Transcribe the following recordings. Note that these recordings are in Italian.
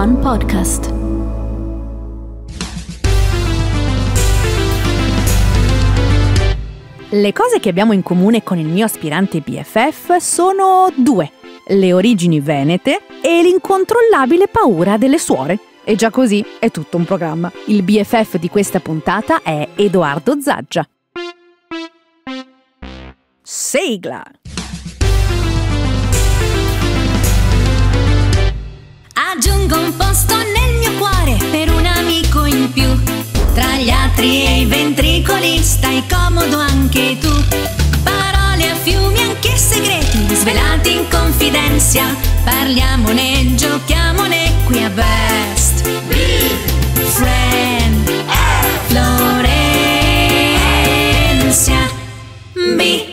One Podcast. Le cose che abbiamo in comune con il mio aspirante BFF sono due, le origini venete e l'incontrollabile paura delle suore. E già così è tutto un programma. Il BFF di questa puntata è Edoardo Zaggia. Segla! aggiungo un posto nel mio cuore per un amico in più. Tra gli altri e i ventricoli stai comodo anche tu. Parole a fiumi anche segreti, svelati in confidenza. Parliamone, giochiamone qui a Best. Be friend. Florencia. Be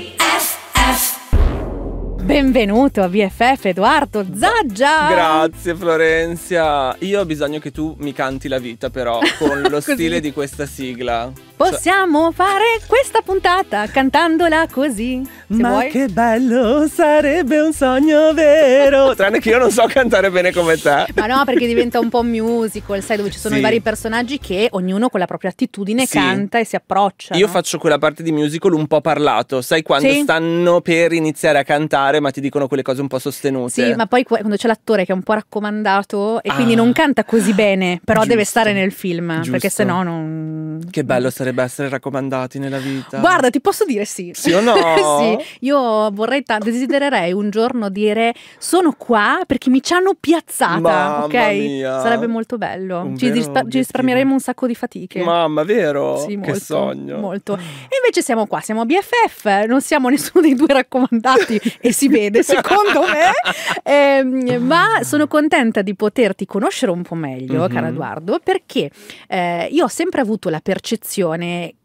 Benvenuto a BFF Edoardo Zaggia! Grazie Florenzia! Io ho bisogno che tu mi canti la vita però con lo stile di questa sigla. Possiamo fare questa puntata cantandola così. Ma vuoi. che bello, sarebbe un sogno vero. Tranne che io non so cantare bene come te. Ma no, perché diventa un po' musical, sai, dove ci sono sì. i vari personaggi che ognuno con la propria attitudine sì. canta e si approccia. Io no? faccio quella parte di musical un po' parlato, sai quando sì. stanno per iniziare a cantare, ma ti dicono quelle cose un po' sostenute. Sì, ma poi quando c'è l'attore che è un po' raccomandato e ah. quindi non canta così bene, però Giusto. deve stare nel film, Giusto. perché no non Che bello sarebbe piacerebbe essere raccomandati nella vita? Guarda, ti posso dire sì. Sì o no? sì, io vorrei tanto, desidererei un giorno dire sono qua perché mi ci hanno piazzata, Mamma ok? Mia. Sarebbe molto bello. Un ci, rispa ci risparmieremo un sacco di fatiche. Mamma, vero? Sì, molto, che sogno. Molto. E invece siamo qua, siamo a BFF, non siamo nessuno dei due raccomandati e si vede, secondo me. Eh, ma sono contenta di poterti conoscere un po' meglio, mm -hmm. cara Edoardo, perché eh, io ho sempre avuto la percezione iconic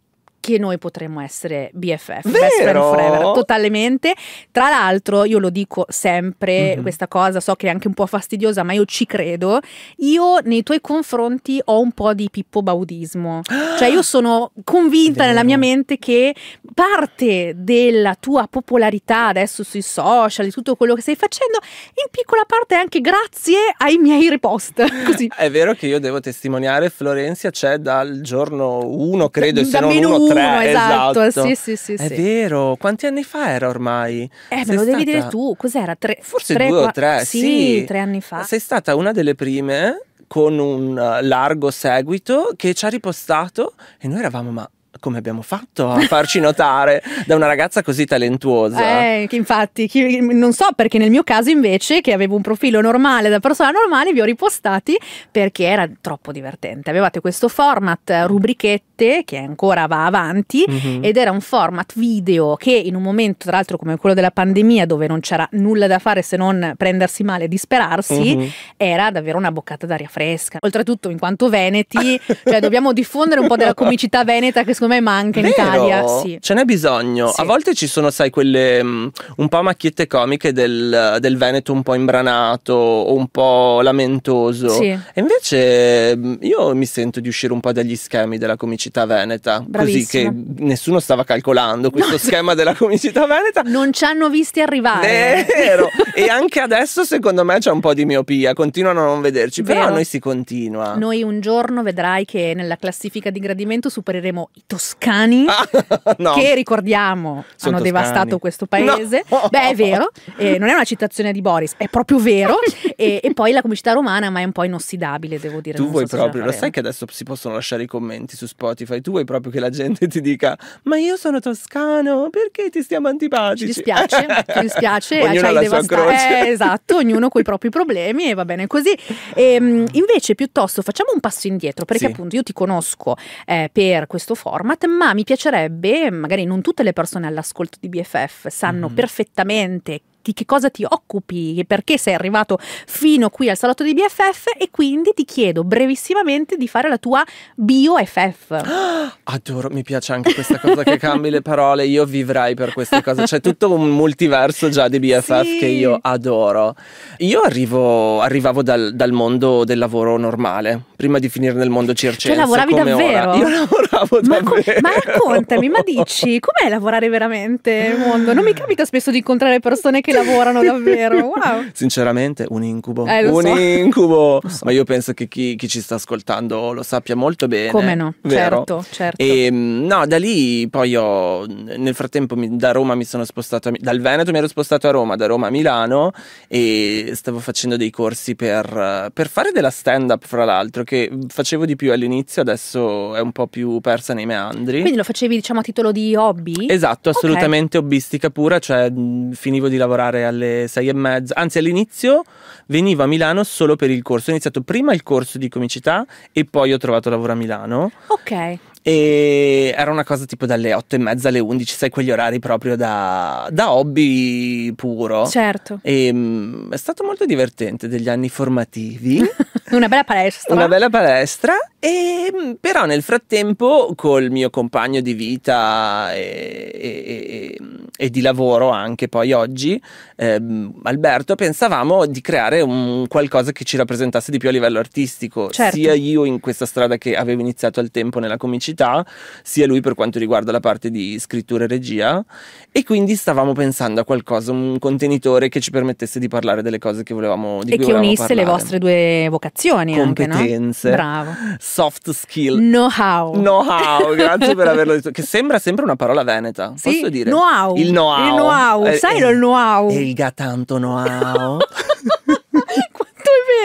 che noi potremmo essere BFF, Vero? Forever, totalmente. Tra l'altro, io lo dico sempre, mm -hmm. questa cosa so che è anche un po' fastidiosa, ma io ci credo. Io nei tuoi confronti ho un po' di Pippo Baudismo. Cioè io sono convinta Vero. nella mia mente che parte della tua popolarità adesso sui social, di tutto quello che stai facendo, in piccola parte è anche grazie ai miei repost. Così. È vero che io devo testimoniare, Florenzia c'è dal giorno 1, credo, da, se da non 1, 2001, esatto. esatto. Sì, sì, sì, È sì. vero, quanti anni fa era ormai? Eh, me Sei lo devi dire tu, cos'era? Tre, Forse tre, due o tre, sì, sì. tre anni fa. Sei stata una delle prime con un eh, largo seguito che ci ha ripostato e noi eravamo ma come abbiamo fatto a farci notare da una ragazza così talentuosa? Eh, infatti, chi, non so perché nel mio caso invece, che avevo un profilo normale da persona normale, vi ho ripostati perché era troppo divertente. Avevate questo format rubrichette che ancora va avanti mm -hmm. ed era un format video che in un momento, tra l'altro come quello della pandemia, dove non c'era nulla da fare se non prendersi male e disperarsi, mm -hmm. era davvero una boccata d'aria fresca. Oltretutto, in quanto veneti, cioè dobbiamo diffondere un po' della comicità veneta che secondo me manca Vero? in Italia. Sì. Ce n'è bisogno. Sì. A volte ci sono, sai, quelle mm, un po' macchiette comiche del, del, Veneto un po' imbranato o un po' lamentoso. Sì. E invece mm, io mi sento di uscire un po' dagli schemi della comicità veneta. Bravissima. Così che nessuno stava calcolando questo no. schema della comicità veneta. Non ci hanno visti arrivare. Vero. e anche adesso, secondo me, c'è un po' di miopia. Continuano a non vederci, Vero. però a noi si continua. Noi un giorno vedrai che nella classifica di gradimento supereremo i toscani ah, no. che ricordiamo Sono hanno toscani. devastato questo paese. No. Beh, è vero, eh, non è una citazione di Boris, è proprio vero. e, e, poi la comicità romana, ma è un po' inossidabile, devo dire. Tu vuoi so proprio, lo sai che adesso si possono lasciare i commenti su Spotify, tu vuoi proprio che la gente ti dica ma io sono toscano, perché ti stiamo antipatici? Ci dispiace, ci dispiace, ognuno ci hai devastato. Eh, esatto, ognuno con i propri problemi e va bene così. E, ehm, invece piuttosto facciamo un passo indietro, perché sì. appunto io ti conosco eh, per questo forum format, ma mi piacerebbe, magari non tutte le persone all'ascolto di BFF sanno mm. perfettamente fatti, che cosa ti occupi, e perché sei arrivato fino qui al salotto di BFF e quindi ti chiedo brevissimamente di fare la tua BioFF. Adoro, mi piace anche questa cosa che cambi le parole, io vivrai per queste cose, c'è tutto un multiverso già di BFF sì. che io adoro. Io arrivo, arrivavo dal, dal, mondo del lavoro normale, prima di finire nel mondo circense. Cioè lavoravi davvero? Ora. Io lavoravo ma davvero. ma raccontami, ma dici, com'è lavorare veramente nel mondo? Non mi capita spesso di incontrare persone che che lavorano davvero. Wow. Sinceramente, un incubo. Eh, un so. incubo. So. Ma io penso che chi, chi, ci sta ascoltando lo sappia molto bene. Come no? Vero? Certo, certo. E ehm, no, da lì poi io nel frattempo mi, da Roma mi sono spostato a, dal Veneto mi ero spostato a Roma, da Roma a Milano e stavo facendo dei corsi per, per fare della stand up, fra l'altro, che facevo di più all'inizio, adesso è un po' più persa nei meandri. Quindi lo facevi diciamo a titolo di hobby? Esatto, assolutamente okay. hobbistica pura, cioè finivo di lavorare lavorare alle sei e mezza, anzi all'inizio venivo a Milano solo per il corso, ho iniziato prima il corso di comicità e poi ho trovato lavoro a Milano. Ok. E era una cosa tipo dalle otto e mezza alle undici, sai quegli orari proprio da, da hobby puro. Certo. E, ehm, è stato molto divertente degli anni formativi. una bella palestra. Una bella palestra e, ehm, però nel frattempo col mio compagno di vita e, e, e di lavoro anche poi oggi, eh, Alberto, pensavamo di creare un qualcosa che ci rappresentasse di più a livello artistico, certo. sia io in questa strada che avevo iniziato al tempo nella comicità, sia lui per quanto riguarda la parte di scrittura e regia e quindi stavamo pensando a qualcosa, un contenitore che ci permettesse di parlare delle cose che volevamo di E che unisse parlare. le vostre due vocazioni, competenze. Anche, no? Bravo soft skill. Know-how. Know-how, grazie per averlo detto. Che sembra sempre una parola veneta, sì, posso dire? Know-how. Il know-how. Il know-how, eh, sai eh, il know-how. Elga tanto know-how.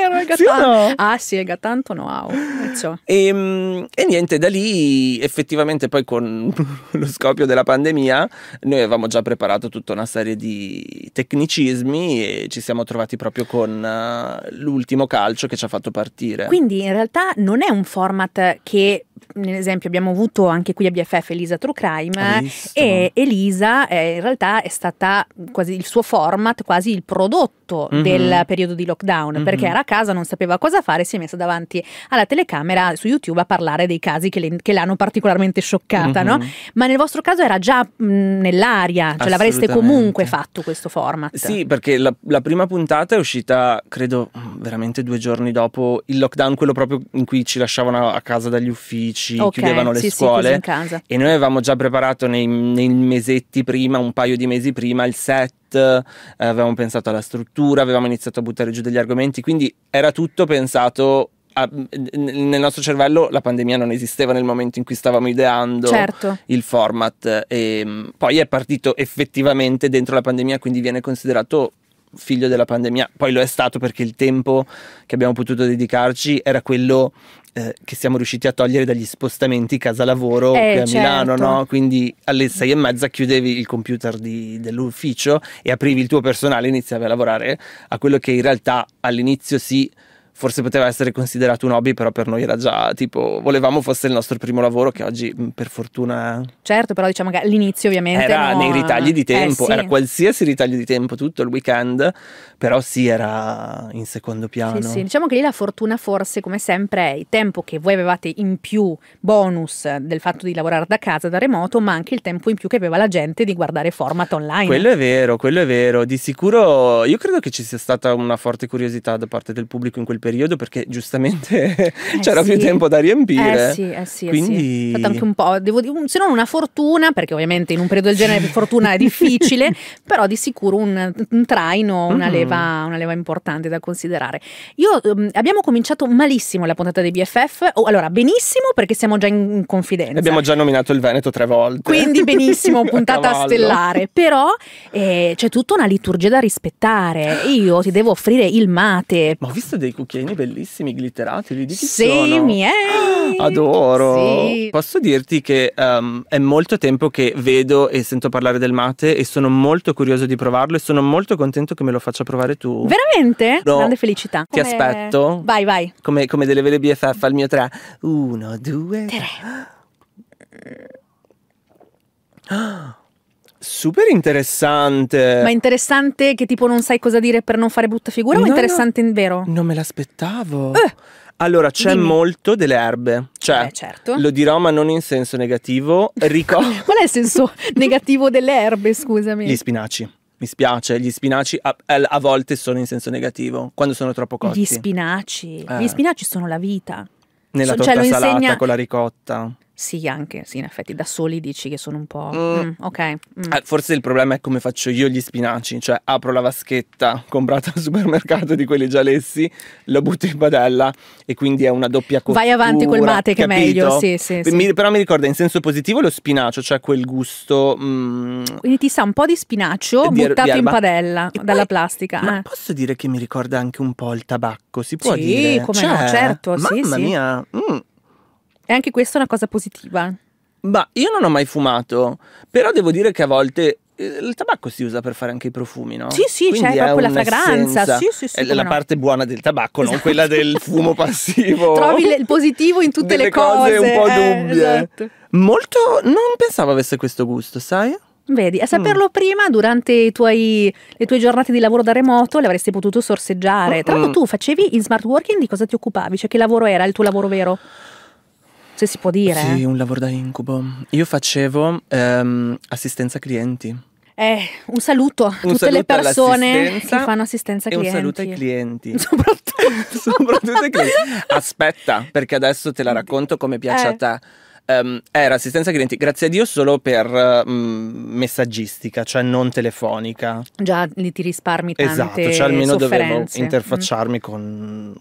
vero, Ega sì no? Ah sì, Ega tanto know-how. E, ehm, e, niente, da lì effettivamente poi con lo scoppio della pandemia noi avevamo già preparato tutta una serie di tecnicismi e ci siamo trovati proprio con eh, l'ultimo calcio che ci ha fatto partire. Quindi in realtà non è un format che ad esempio abbiamo avuto anche qui a BFF Elisa True Crime Visto. e Elisa eh, in realtà è stata quasi il suo format, quasi il prodotto mm-hmm. del periodo di lockdown mm-hmm. perché era a casa, non sapeva cosa fare, si è messa davanti alla telecamera su YouTube a parlare dei casi che, le, che l'hanno particolarmente scioccata, mm-hmm. no? Mhm. ma nel vostro caso era già mh, mm, nell'aria, cioè l'avreste comunque fatto questo format. Sì, perché la, la prima puntata è uscita credo veramente due giorni dopo il lockdown, quello proprio in cui ci lasciavano a casa dagli uffici uffici, okay, chiudevano le sì, scuole sì, e noi avevamo già preparato nei, nei, mesetti prima, un paio di mesi prima, il set, eh, avevamo pensato alla struttura, avevamo iniziato a buttare giù degli argomenti, quindi era tutto pensato a, nel nostro cervello la pandemia non esisteva nel momento in cui stavamo ideando certo. il format e ehm, poi è partito effettivamente dentro la pandemia, quindi viene considerato figlio della pandemia, poi lo è stato perché il tempo che abbiamo potuto dedicarci era quello eh, che siamo riusciti a togliere dagli spostamenti casa-lavoro eh, a certo. Milano, no? Quindi alle sei e mezza chiudevi il computer di, dell'ufficio e aprivi il tuo personale e iniziavi a lavorare a quello che in realtà all'inizio si... Sì, forse poteva essere considerato un hobby, però per noi era già tipo volevamo fosse il nostro primo lavoro che oggi mm, per fortuna Certo, però diciamo che all'inizio ovviamente era no, nei ritagli di eh, tempo, eh, sì. era qualsiasi ritaglio di tempo tutto il weekend, però sì era in secondo piano. Sì, sì, diciamo che lì la fortuna forse come sempre è il tempo che voi avevate in più bonus del fatto di lavorare da casa da remoto, ma anche il tempo in più che aveva la gente di guardare format online. Quello è vero, quello è vero, di sicuro io credo che ci sia stata una forte curiosità da parte del pubblico in quel periodo periodo perché giustamente eh c'era sì. più tempo da riempire. Eh sì, eh sì. Eh Quindi... Sì. anche un po', devo dire, se non una fortuna, perché ovviamente in un periodo del genere fortuna è difficile, però di sicuro un, un traino, una, mm. leva, una, leva, importante da considerare. Io, ehm, abbiamo cominciato malissimo la puntata dei BFF, oh, allora benissimo perché siamo già in, in confidenza. Abbiamo già nominato il Veneto tre volte. Quindi benissimo, puntata stellare, però eh, c'è tutta una liturgia da rispettare. Io ti devo offrire il mate. Ma ho visto dei cucchiai marcheni bellissimi, glitterati, lì di chi sì, sono? miei! Adoro! Sì. Posso dirti che um, è molto tempo che vedo e sento parlare del mate e sono molto curioso di provarlo e sono molto contento che me lo faccia provare tu. Veramente? No. Grande felicità. Ti come... aspetto. Vai, vai. Come, come delle vele BFF al mio tre. Uno, due... Tre. Ah, Super interessante. Ma interessante che tipo non sai cosa dire per non fare brutta figura no, o interessante no, in vero? Non me l'aspettavo. Eh. Allora, c'è molto delle erbe. Cioè, Beh, certo. lo dirò, ma non in senso negativo. Rico- Qual è il senso negativo delle erbe, scusami? Gli spinaci. Mi spiace, gli spinaci a, a volte sono in senso negativo, quando sono troppo cotti. Gli spinaci. Eh. Gli spinaci sono la vita. Nella so, cioè, torta cioè, salata insegna... con la ricotta. Sì, anche, sì, in effetti, da soli dici che sono un po'... Mm. Mm, ok. Mm. Eh, forse il problema è come faccio io gli spinaci, cioè apro la vaschetta comprata al supermercato di quelli già lessi, lo butto in padella e quindi è una doppia cottura. Vai avanti col mate che è meglio, sì, sì, sì. Mi, Però mi ricorda in senso positivo lo spinacio, cioè quel gusto... Mm, quindi ti sa un po' di spinaccio er-, di buttato di in padella e dalla poi, plastica. Ma eh. posso dire che mi ricorda anche un po' il tabacco, si può sì, dire? Cioè, certo, sì, come cioè, no, certo, mamma sì, mia! Sì. Mm. E anche questa è una cosa positiva. Ma io non ho mai fumato, però devo dire che a volte eh, il tabacco si usa per fare anche i profumi, no? Sì, sì, c'è cioè, proprio la fragranza. Sì, sì, sì, è la no. parte buona del tabacco, esatto. non quella del fumo passivo. Trovi il positivo in tutte le cose. cose un po' eh, dubbie. Esatto. Molto. Non pensavo avesse questo gusto, sai? Vedi, a mm. saperlo mm. prima, durante tuoi, le tue giornate di lavoro da remoto, le avresti potuto sorseggiare. Tra l'altro, mm. tu facevi in smart working di cosa ti occupavi? Cioè, che lavoro era il tuo lavoro vero? se si può dire. Sì, un lavoro da incubo. Io facevo ehm, assistenza clienti. Eh, un saluto a tutte saluto le persone che fanno assistenza clienti. un saluto ai clienti. Soprattutto. Soprattutto ai clienti. Aspetta, perché adesso te la racconto come piace eh. a te. Um, era assistenza clienti, grazie a Dio solo per um, messaggistica, cioè non telefonica. Già lì ti risparmi tante Esatto, cioè almeno sofferenze. dovevo mm. interfacciarmi mm. con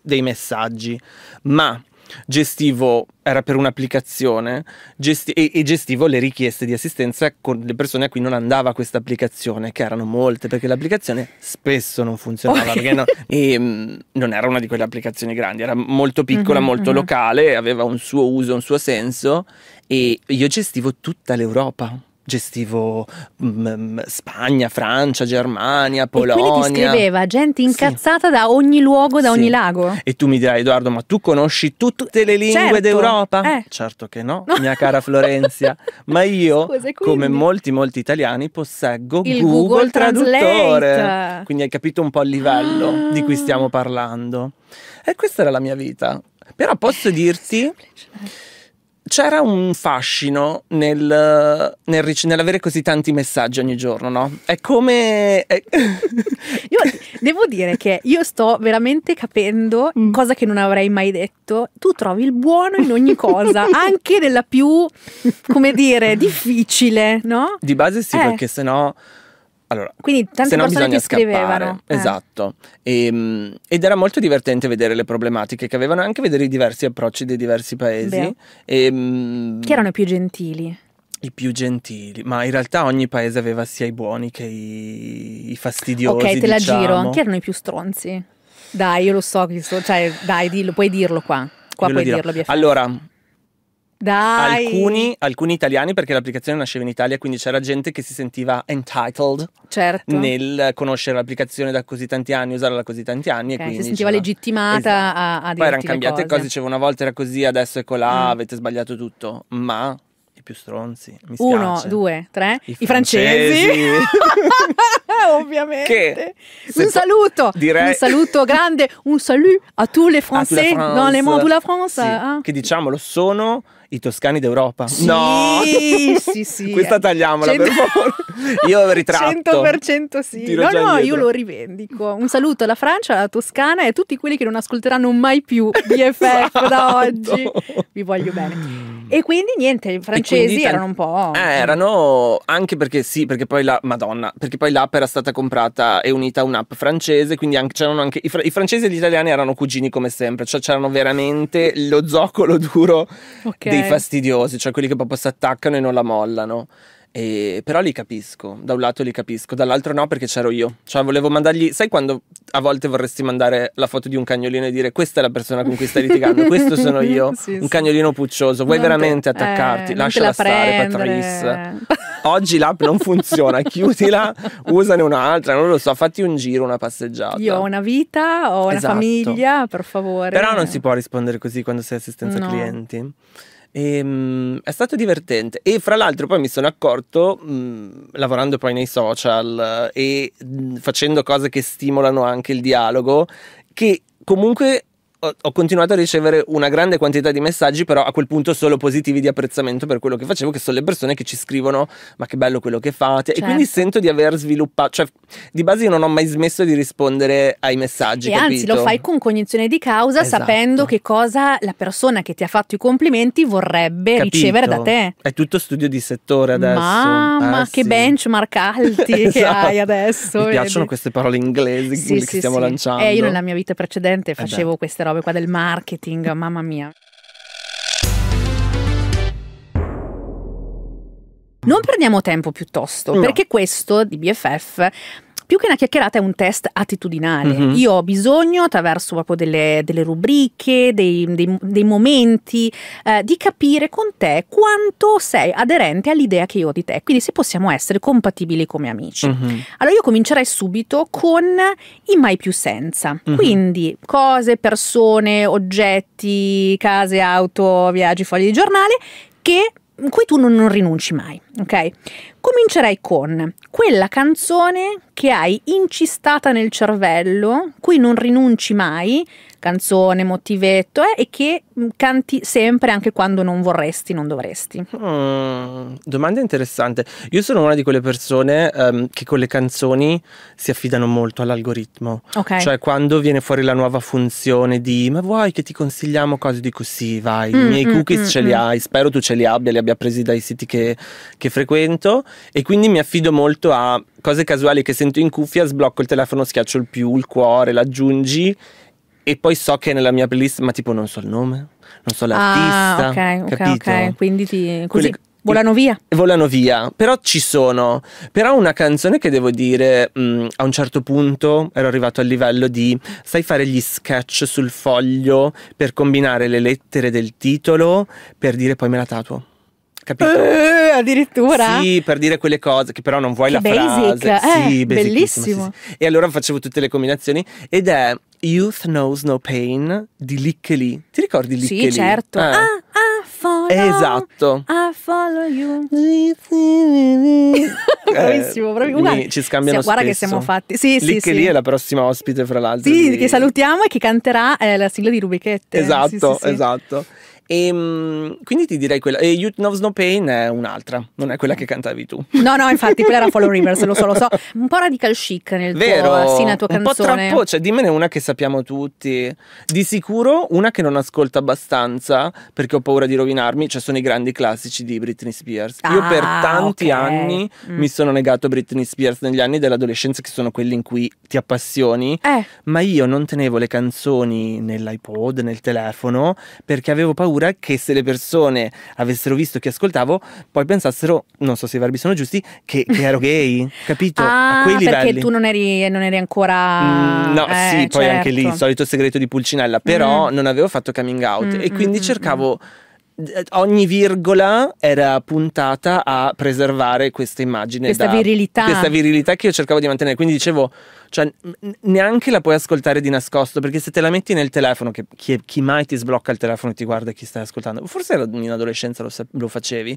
dei messaggi, ma gestivo era per un'applicazione gesti- e, e, gestivo le richieste di assistenza con le persone a cui non andava questa applicazione, che erano molte, perché l'applicazione spesso non funzionava, okay. no, e, mh, mm, non era una di quelle applicazioni grandi, era molto piccola, mm-hmm, molto mm-hmm. locale, aveva un suo uso, un suo senso e io gestivo tutta l'Europa gestivo mm, mm, Spagna, Francia, Germania, Polonia. E ti scriveva gente incazzata sì. da ogni luogo, da sì. ogni lago. E tu mi dirai Edoardo, ma tu conosci tutte le lingue certo. d'Europa? Eh. Certo che no, mia cara Florenzia, ma io, Scusa, come molti molti italiani, posseggo Il Google, Google Traduttore. Translate. Quindi hai capito un po' il livello ah. di cui stiamo parlando. E questa era la mia vita. Però posso dirti c'era un fascino nel, nel ric- nell'avere così tanti messaggi ogni giorno, no? È come... È... io devo dire che io sto veramente capendo, mm. cosa che non avrei mai detto, tu trovi il buono in ogni cosa, anche nella più, come dire, difficile, no? Di base sì, eh. perché sennò... No allora, Quindi tante no persone ti scrivevano. Eh. Esatto. E, ehm, ed era molto divertente vedere le problematiche che avevano, anche vedere i diversi approcci dei diversi paesi. E, ehm, Chi erano i più gentili? I più gentili, ma in realtà ogni paese aveva sia i buoni che i, i fastidiosi. Ok, te la diciamo. giro. Chi erano i più stronzi? Dai, io lo so, cioè, dai, dillo, puoi dirlo qua. Qua puoi dirlo, dirlo Allora, dai. Alcuni, alcuni, italiani, perché l'applicazione nasceva in Italia, quindi c'era gente che si sentiva entitled certo. nel conoscere l'applicazione da così tanti anni, usarla da così tanti anni. Okay, e si sentiva legittimata esatto. a, a Poi erano cambiate cose. cose, diceva una volta era così, adesso è colà, mm. avete sbagliato tutto, ma i più stronzi, mi spiace. Uno, due, tre, i, i francesi. Ovviamente. Che, un saluto, direi... un saluto grande, un salut à tous les français dans le monde de la France. Sì, ah. Che diciamolo, sono i toscani d'Europa? Sì, no! Sì, sì. Questa eh. tagliamola, 100... per favore. Io ritratto. 100% sì. Tiro no, no, indietro. io lo rivendico. Un saluto alla Francia, alla Toscana e a tutti quelli che non ascolteranno mai più BFF esatto. da oggi. Vi voglio bene. E quindi niente, i francesi erano un po'. Eh, eh, erano anche perché sì, perché poi la. Madonna, perché poi l'app era stata comprata e unita a un'app francese, quindi anche, c'erano anche. I, fr- I, francesi e gli italiani erano cugini come sempre, cioè c'erano veramente lo zoccolo duro okay. dei quelli eh. fastidiosi, cioè quelli che proprio si attaccano e non la mollano. E, però li capisco, da un lato li capisco, dall'altro no perché c'ero io. Cioè volevo mandargli, sai quando a volte vorresti mandare la foto di un cagnolino e dire questa è la persona con cui stai litigando, questo sono io, sì, un sì. cagnolino puccioso, vuoi non veramente eh, te, attaccarti? Eh, Lasciala la stare Patrice. Oggi l'app non funziona, chiudila, usane un'altra, non lo so, fatti un giro, una passeggiata. Io ho una vita, ho una esatto. famiglia, per favore. Però non si può rispondere così quando sei assistenza no. clienti. E, ehm, mh, è stato divertente e fra l'altro poi mi sono accorto, mh, lavorando poi nei social eh, e mh, facendo cose che stimolano anche il dialogo, che comunque ho continuato a ricevere una grande quantità di messaggi, però a quel punto solo positivi di apprezzamento per quello che facevo, che sono le persone che ci scrivono ma che bello quello che fate. Certo. E quindi certo. sento di aver sviluppato, cioè di base io non ho mai smesso di rispondere ai messaggi. E capito? anzi lo fai con cognizione di causa, esatto. sapendo che cosa la persona che ti ha fatto i complimenti vorrebbe capito. ricevere da te. È tutto studio di settore adesso. Mamma, ah, che sì. benchmark alti esatto. che hai adesso. Mi vedi? piacciono queste parole inglesi sì, che sì, stiamo lanciando. Eh, io nella mia vita precedente eh facevo eh queste robe robe qua del marketing, mamma mia. Non prendiamo tempo piuttosto, no. perché questo di BFF più che una chiacchierata è un test attitudinale. Mm -hmm. Io ho bisogno, attraverso proprio delle, delle rubriche, dei, dei, dei momenti, eh, di capire con te quanto sei aderente all'idea che io ho di te. Quindi se possiamo essere compatibili come amici. Mm -hmm. Allora io comincerei subito con i mai più senza. Mm -hmm. Quindi cose, persone, oggetti, case, auto, viaggi, fogli di giornale che in cui tu non, non rinunci mai, ok? Comincerei con quella canzone che hai incistata nel cervello, cui non rinunci mai, canzone, motivetto, eh, e che mm, canti sempre anche quando non vorresti, non dovresti? Mm, domanda interessante. Io sono una di quelle persone um, che con le canzoni si affidano molto all'algoritmo. Okay. Cioè quando viene fuori la nuova funzione di ma vuoi che ti consigliamo cose? di così, vai, mm, i miei mm, cookies mm, ce li mm. hai, spero tu ce li abbia, li abbia presi dai siti che, che frequento e quindi mi affido molto a cose casuali che sento in cuffia, sblocco il telefono, schiaccio il più, il cuore, l'aggiungi e poi so che è nella mia playlist, ma tipo non so il nome, non so l'artista. Ah, ok, capito? ok, ok. Quindi ti, così Quelle, volano via. Volano via, però ci sono. Però una canzone che devo dire, mh, a un certo punto ero arrivato al livello di, sai fare gli sketch sul foglio per combinare le lettere del titolo per dire poi me la tatuo. Capito? Uh, addirittura? Sì, per dire quelle cose che però non vuoi che la basic. frase. Eh, sì, bellissimo. Sì, sì. E allora facevo tutte le combinazioni ed è Youth Knows No Pain di Lick Ti ricordi Lick Sì, certo. Eh. Ah, I follow. Esatto. I follow you. Eh, Bravissimo, proprio uguale. Ci scambiano sì, Guarda spesso. che siamo fatti. Sì, Lick sì, sì. Lee è la prossima ospite fra l'altro. Sì, di... che salutiamo e che canterà eh, la sigla di Rubichette. Esatto, sì, sì, esatto. E ehm, quindi ti direi quella. E Youth Knows No Pain è un'altra, non è quella che cantavi tu. No, no, infatti, quella era Follow Rivers, lo so, lo so. Un po' radical chic nel Vero, tuo, sì, nella tua un canzone. Un po' troppo, cioè dimmene una che sappiamo tutti. Di sicuro una che non ascolta abbastanza perché ho paura di rovinarmi, cioè sono i grandi classici di Britney Spears. Ah, Io per tanti okay. anni mm. mi sono negato Britney Spears negli anni dell'adolescenza che sono quelli in cui ti appassioni, eh. ma io non tenevo le canzoni nell'iPod, nel telefono, perché avevo paura paura che se le persone avessero visto che ascoltavo, poi pensassero, non so se i verbi sono giusti, che, che ero gay, capito? Ah, A quei livelli. perché tu non eri, non eri ancora... Mm, no, eh, sì, certo. poi anche lì il certo. solito segreto di Pulcinella, però mm. non avevo fatto coming out mm, e quindi mm, mm, cercavo mm ogni virgola era puntata a preservare questa immagine. Questa da, virilità. Questa virilità che io cercavo di mantenere. Quindi dicevo, cioè, neanche la puoi ascoltare di nascosto, perché se te la metti nel telefono, che, chi, chi mai ti sblocca il telefono e ti guarda chi stai ascoltando, forse in adolescenza lo, lo facevi.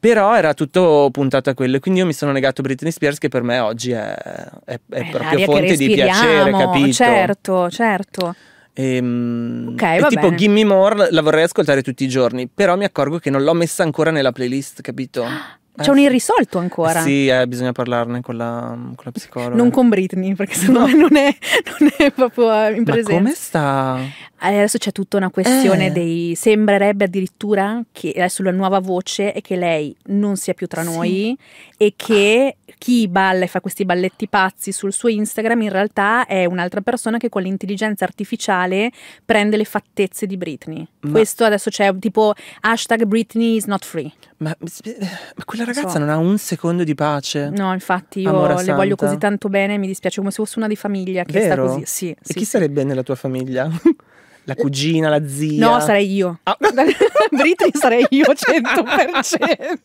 Però era tutto puntato a quello, quindi io mi sono negato Britney Spears, che per me oggi è, è, è, è proprio fonte di piacere, capito? Certo, certo. Ehm, okay, e, tipo bene. Gimme More la vorrei ascoltare tutti i giorni, però mi accorgo che non l'ho messa ancora nella playlist, capito? C'è eh, un irrisolto eh, ancora. Sì, eh, bisogna parlarne con la, con la, psicologa. Non con Britney, perché sennò no. non è, non è, proprio in presenza. Ma come sta? Eh, adesso c'è tutta una questione eh. dei... Sembrerebbe addirittura che adesso eh, la nuova voce è che lei non sia più tra sì. noi e che chi balla e fa questi balletti pazzi sul suo Instagram in realtà è un'altra persona che con l'intelligenza artificiale prende le fattezze di Britney. Ma Questo adesso c'è tipo hashtag Britney is not free. Ma, ma quella ragazza so. non ha un secondo di pace. No, infatti io Amore le Santa. voglio così tanto bene, mi dispiace come se fosse una di famiglia che Vero? sta così. Sì, e sì, chi sì. sarebbe nella tua famiglia? La eh, cugina, la zia. No, sarei io. Ah. Britney sarei io 100%.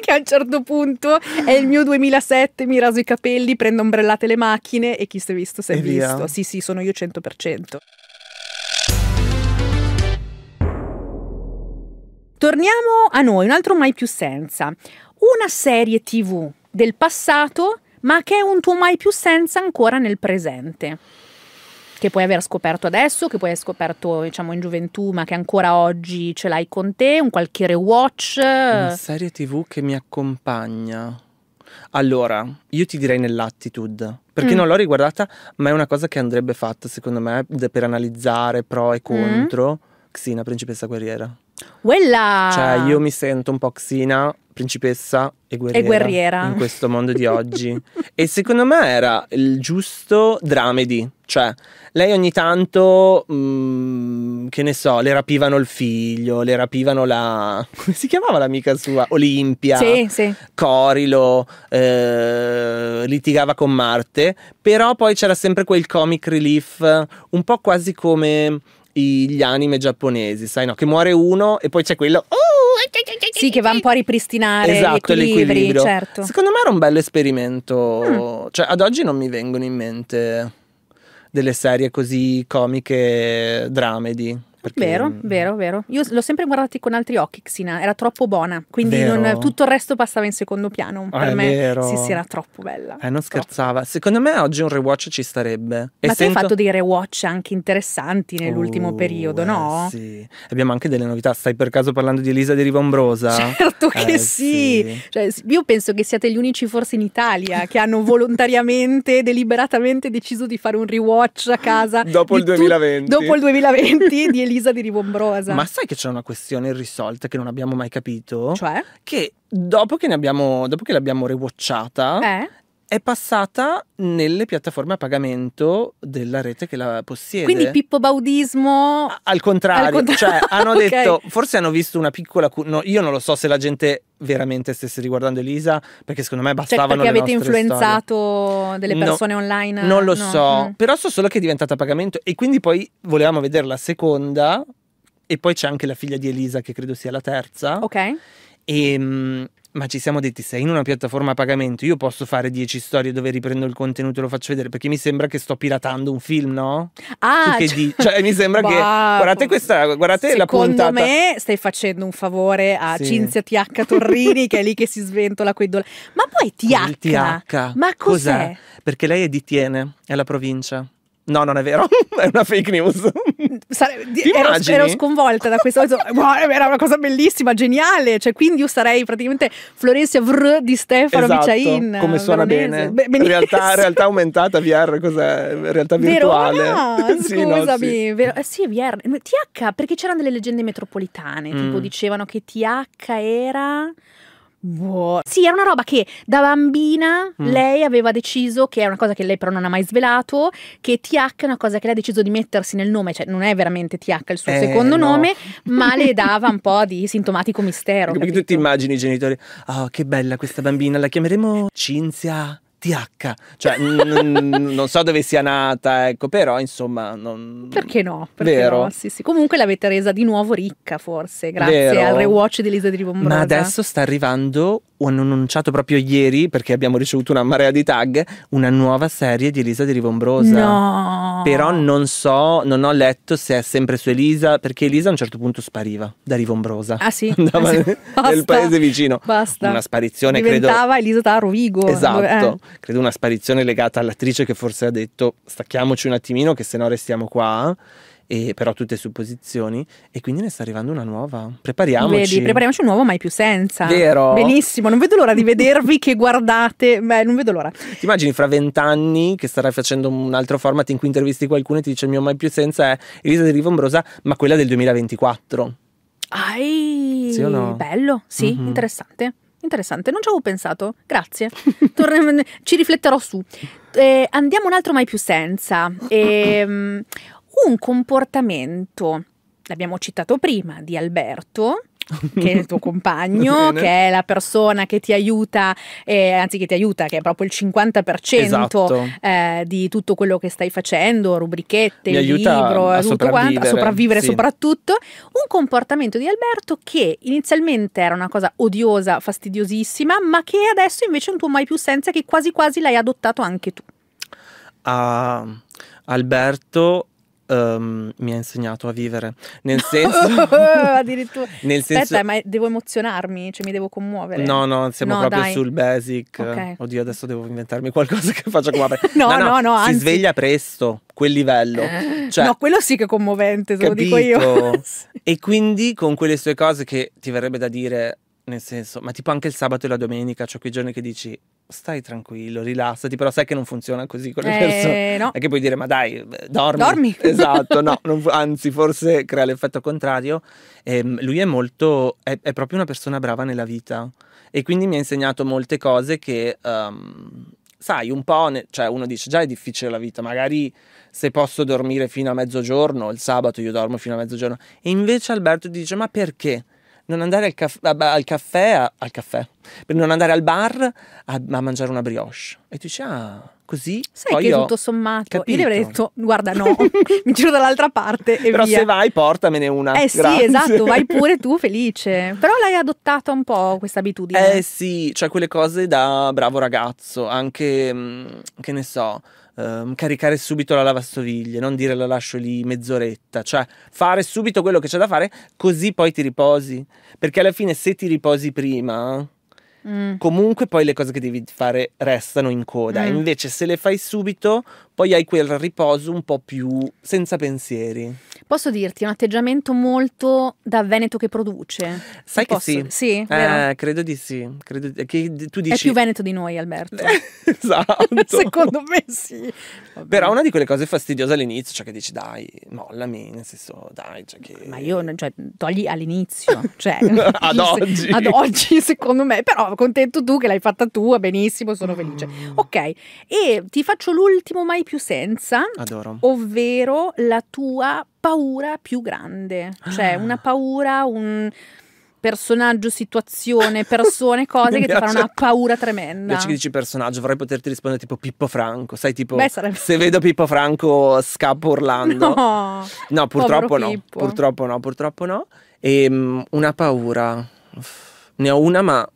che a un certo punto è il mio 2007, mi raso i capelli, prendo ombrellate le macchine e chi si è visto si è e visto. Via. Sì, sì, sono io 100%. Torniamo a noi, un altro mai più senza. Una serie TV del passato, ma che è un tuo mai più senza ancora nel presente che puoi aver scoperto adesso, che puoi aver scoperto diciamo in gioventù, ma che ancora oggi ce l'hai con te, un qualche rewatch? Una serie tv che mi accompagna. Allora, io ti direi nell'attitude, perché mm. non l'ho riguardata, ma è una cosa che andrebbe fatta secondo me per analizzare pro e mm. contro. Mm. Xina, principessa guerriera. Quella! Cioè, io mi sento un po' Xina principessa e guerriera, e guerriera, in questo mondo di oggi. e secondo me era il giusto dramedy. Cioè, lei ogni tanto, mh, mm, che ne so, le rapivano il figlio, le rapivano la... come si chiamava l'amica sua? Olimpia, sì, sì. Corilo, eh, litigava con Marte, però poi c'era sempre quel comic relief, un po' quasi come gli anime giapponesi, sai, no? Che muore uno e poi c'è quello. Oh! Eh, sì, che va un po' a ripristinare esatto, l'equilibrio, l'equilibrio. Certo. Secondo me era un bel esperimento. Mm. Cioè, ad oggi non mi vengono in mente delle serie così comiche, dramedy. Perché... Vero, vero, vero. Io l'ho sempre guardata con altri occhi, Xina, era troppo buona, quindi non, tutto il resto passava in secondo piano. Ah, per ah, me vero. sì, sì, era troppo bella. Eh, non troppo. scherzava. Secondo me oggi un rewatch ci starebbe. E Ma sento... tu hai fatto dei rewatch anche interessanti nell'ultimo oh, periodo, eh, no? sì. Abbiamo anche delle novità, stai per caso parlando di Elisa di Rivombrosa? Certo che eh, sì. sì. Cioè, io penso che siate gli unici forse in Italia che hanno volontariamente, deliberatamente deciso di fare un rewatch a casa dopo il 2020. Tu, dopo il 2020 di Elisa Elisa di Rivombrosa. Ma sai che c'è una questione irrisolta che non abbiamo mai capito? Cioè? Che dopo che, ne abbiamo, dopo che l'abbiamo rewatchata, eh? è passata nelle piattaforme a pagamento della rete che la possiede. Quindi Pippo Baudismo. Al contrario, al contrario. cioè hanno okay. detto, forse hanno visto una piccola. No, io non lo so se la gente veramente stesse riguardando Elisa, perché secondo me cioè, bastavano cioè, perché avete influenzato storie. delle persone no, online? Non lo no. so, mm. però so solo che è diventata a pagamento e quindi poi volevamo vedere la seconda e poi c'è anche la figlia di Elisa che credo sia la terza. Ok. E, ehm, ma ci siamo detti sei in una piattaforma a pagamento io posso fare 10 storie dove riprendo il contenuto e lo faccio vedere perché mi sembra che sto piratando un film no? ah cioè, di- cioè, mi sembra bah, che guardate questa guardate la puntata secondo me stai facendo un favore a sì. Cinzia TH Torrini che è lì che si sventola quei dollari ma poi TH, TH ma cos'è? cos'è? perché lei è di Tiene è la provincia No, non è vero, è una fake news. Sare- ero, ero, sconvolta da questo. era una cosa bellissima, geniale. Cioè, quindi io sarei praticamente Florencia Vr di Stefano esatto, Micain. Come suona veronese. bene. Be- realtà, realtà, aumentata, VR, cos'è? Realtà virtuale. Verona, sì, scusami. No, eh, sì. Ver- sì, VR. TH, perché c'erano delle leggende metropolitane, mm. tipo dicevano che TH era Wow. Sì, era una roba che da bambina mm. lei aveva deciso, che è una cosa che lei però non ha mai svelato, che TH è una cosa che lei ha deciso di mettersi nel nome, cioè non è veramente TH il suo eh, secondo no. nome, ma le dava un po' di sintomatico mistero. Perché tu ti immagini i genitori, oh che bella questa bambina, la chiameremo Cinzia. TH, cioè n- non so dove sia nata, ecco, però insomma... Non... Perché no? Perché Vero. No? Sì, sì. Comunque l'avete resa di nuovo ricca forse, grazie Vero. al rewatch di Elisa di Bombrata. Ma adesso sta arrivando, ho annunciato proprio ieri, perché abbiamo ricevuto una marea di tag, una nuova serie di Elisa di Rivombrosa. No! Però non so, non ho letto se è sempre su Elisa, perché Elisa a un certo punto spariva da Rivombrosa. Ah sì? Andava ah, sì. nel paese vicino. Basta. Una sparizione, Diventava credo. Diventava Elisa da Rovigo. Esatto. Eh credo una sparizione legata all'attrice che forse ha detto stacchiamoci un attimino che se no restiamo qua e, però tutte supposizioni e quindi ne sta arrivando una nuova prepariamoci Vedi, prepariamoci un nuovo mai più senza vero benissimo non vedo l'ora di vedervi che guardate beh non vedo l'ora ti immagini fra vent'anni che starai facendo un altro format in cui intervisti qualcuno e ti dice il mio mai più senza è Elisa Di Rivombrosa ma quella del 2024 Ai, sì o no? bello sì mm-hmm. interessante Interessante, non ci avevo pensato. Grazie. Torne, ci rifletterò su. Eh, andiamo un altro mai più senza. Eh, un comportamento, l'abbiamo citato prima, di Alberto, che è il tuo compagno, che è la persona che ti aiuta, eh, anzi che ti aiuta, che è proprio il 50% esatto. eh, di tutto quello che stai facendo, rubrichette, libro, a tutto quanto, a sopravvivere sì. soprattutto. Un comportamento di Alberto che inizialmente era una cosa odiosa, fastidiosissima, ma che adesso invece è un tuo mai più senza che quasi quasi l'hai adottato anche tu. Uh, Alberto Um, mi ha insegnato a vivere. Nel senso. Addirittura. Nel senso... Aspetta, ma devo emozionarmi, cioè mi devo commuovere. No, no, siamo no, proprio dai. sul basic. Okay. Oddio, adesso devo inventarmi qualcosa che faccia commuovere. no, no, no, no, Si anzi. sveglia presto quel livello. Cioè, no, quello sì che è commovente, se capito? lo dico io. e quindi con quelle sue cose che ti verrebbe da dire. Nel senso, ma tipo anche il sabato e la domenica, cioè quei giorni che dici stai tranquillo, rilassati, però sai che non funziona così con le eh, persone. No. È che puoi dire, ma dai, eh, dormi. dormi. Esatto, no, non, anzi forse crea l'effetto contrario. Eh, lui è molto, è, è, proprio una persona brava nella vita e quindi mi ha insegnato molte cose che... Um, sai, un po', ne, cioè uno dice già è difficile la vita, magari se posso dormire fino a mezzogiorno, il sabato io dormo fino a mezzogiorno. E invece Alberto dice: Ma perché? non andare al, caff- al caffè, al caffè, per non andare al bar a, a mangiare una brioche. E tu dici, ah, così. Sai Poi che tutto sommato capito. io gli avrei detto guarda no, mi giro dall'altra parte e Però via. se vai portamene una. Eh grazie. sì, esatto, vai pure tu felice. Però l'hai adottata un po' questa abitudine. Eh sì, cioè quelle cose da bravo ragazzo, anche mm, che ne so, ehm, caricare subito la lavastoviglie, non dire la lascio lì mezz'oretta, cioè fare subito quello che c'è da fare così poi ti riposi, perché alla fine se ti riposi prima... Mm. Comunque poi le cose che devi fare restano in coda. Mm. Invece se le fai subito poi hai quel riposo un po' più senza pensieri. Posso dirti, è un atteggiamento molto da Veneto che produce. Sai che sì? Sì, eh, credo di sì. Credo di... Dici... È più Veneto di noi, Alberto. esatto. Secondo me sì. Vabbè. Però una di quelle cose fastidiose all'inizio, cioè che dici dai, mollami, nel senso dai. Cioè che... Ma io, cioè, togli all'inizio. Cioè, ad oggi. Ad oggi, secondo me. Però contento tu che l'hai fatta tua, benissimo, sono felice. Mm. Ok, e ti faccio l'ultimo mai hai più senza, Adoro. ovvero la tua paura più grande, cioè ah. una paura, un personaggio, situazione, persone, cose che ti fanno una paura tremenda. Invece che dici personaggio, vorrei poterti rispondere tipo Pippo Franco, sai tipo Beh, sarebbe... se vedo Pippo Franco scappo urlando. No, no purtroppo no, purtroppo no, purtroppo no. E una paura, Uff, ne ho una ma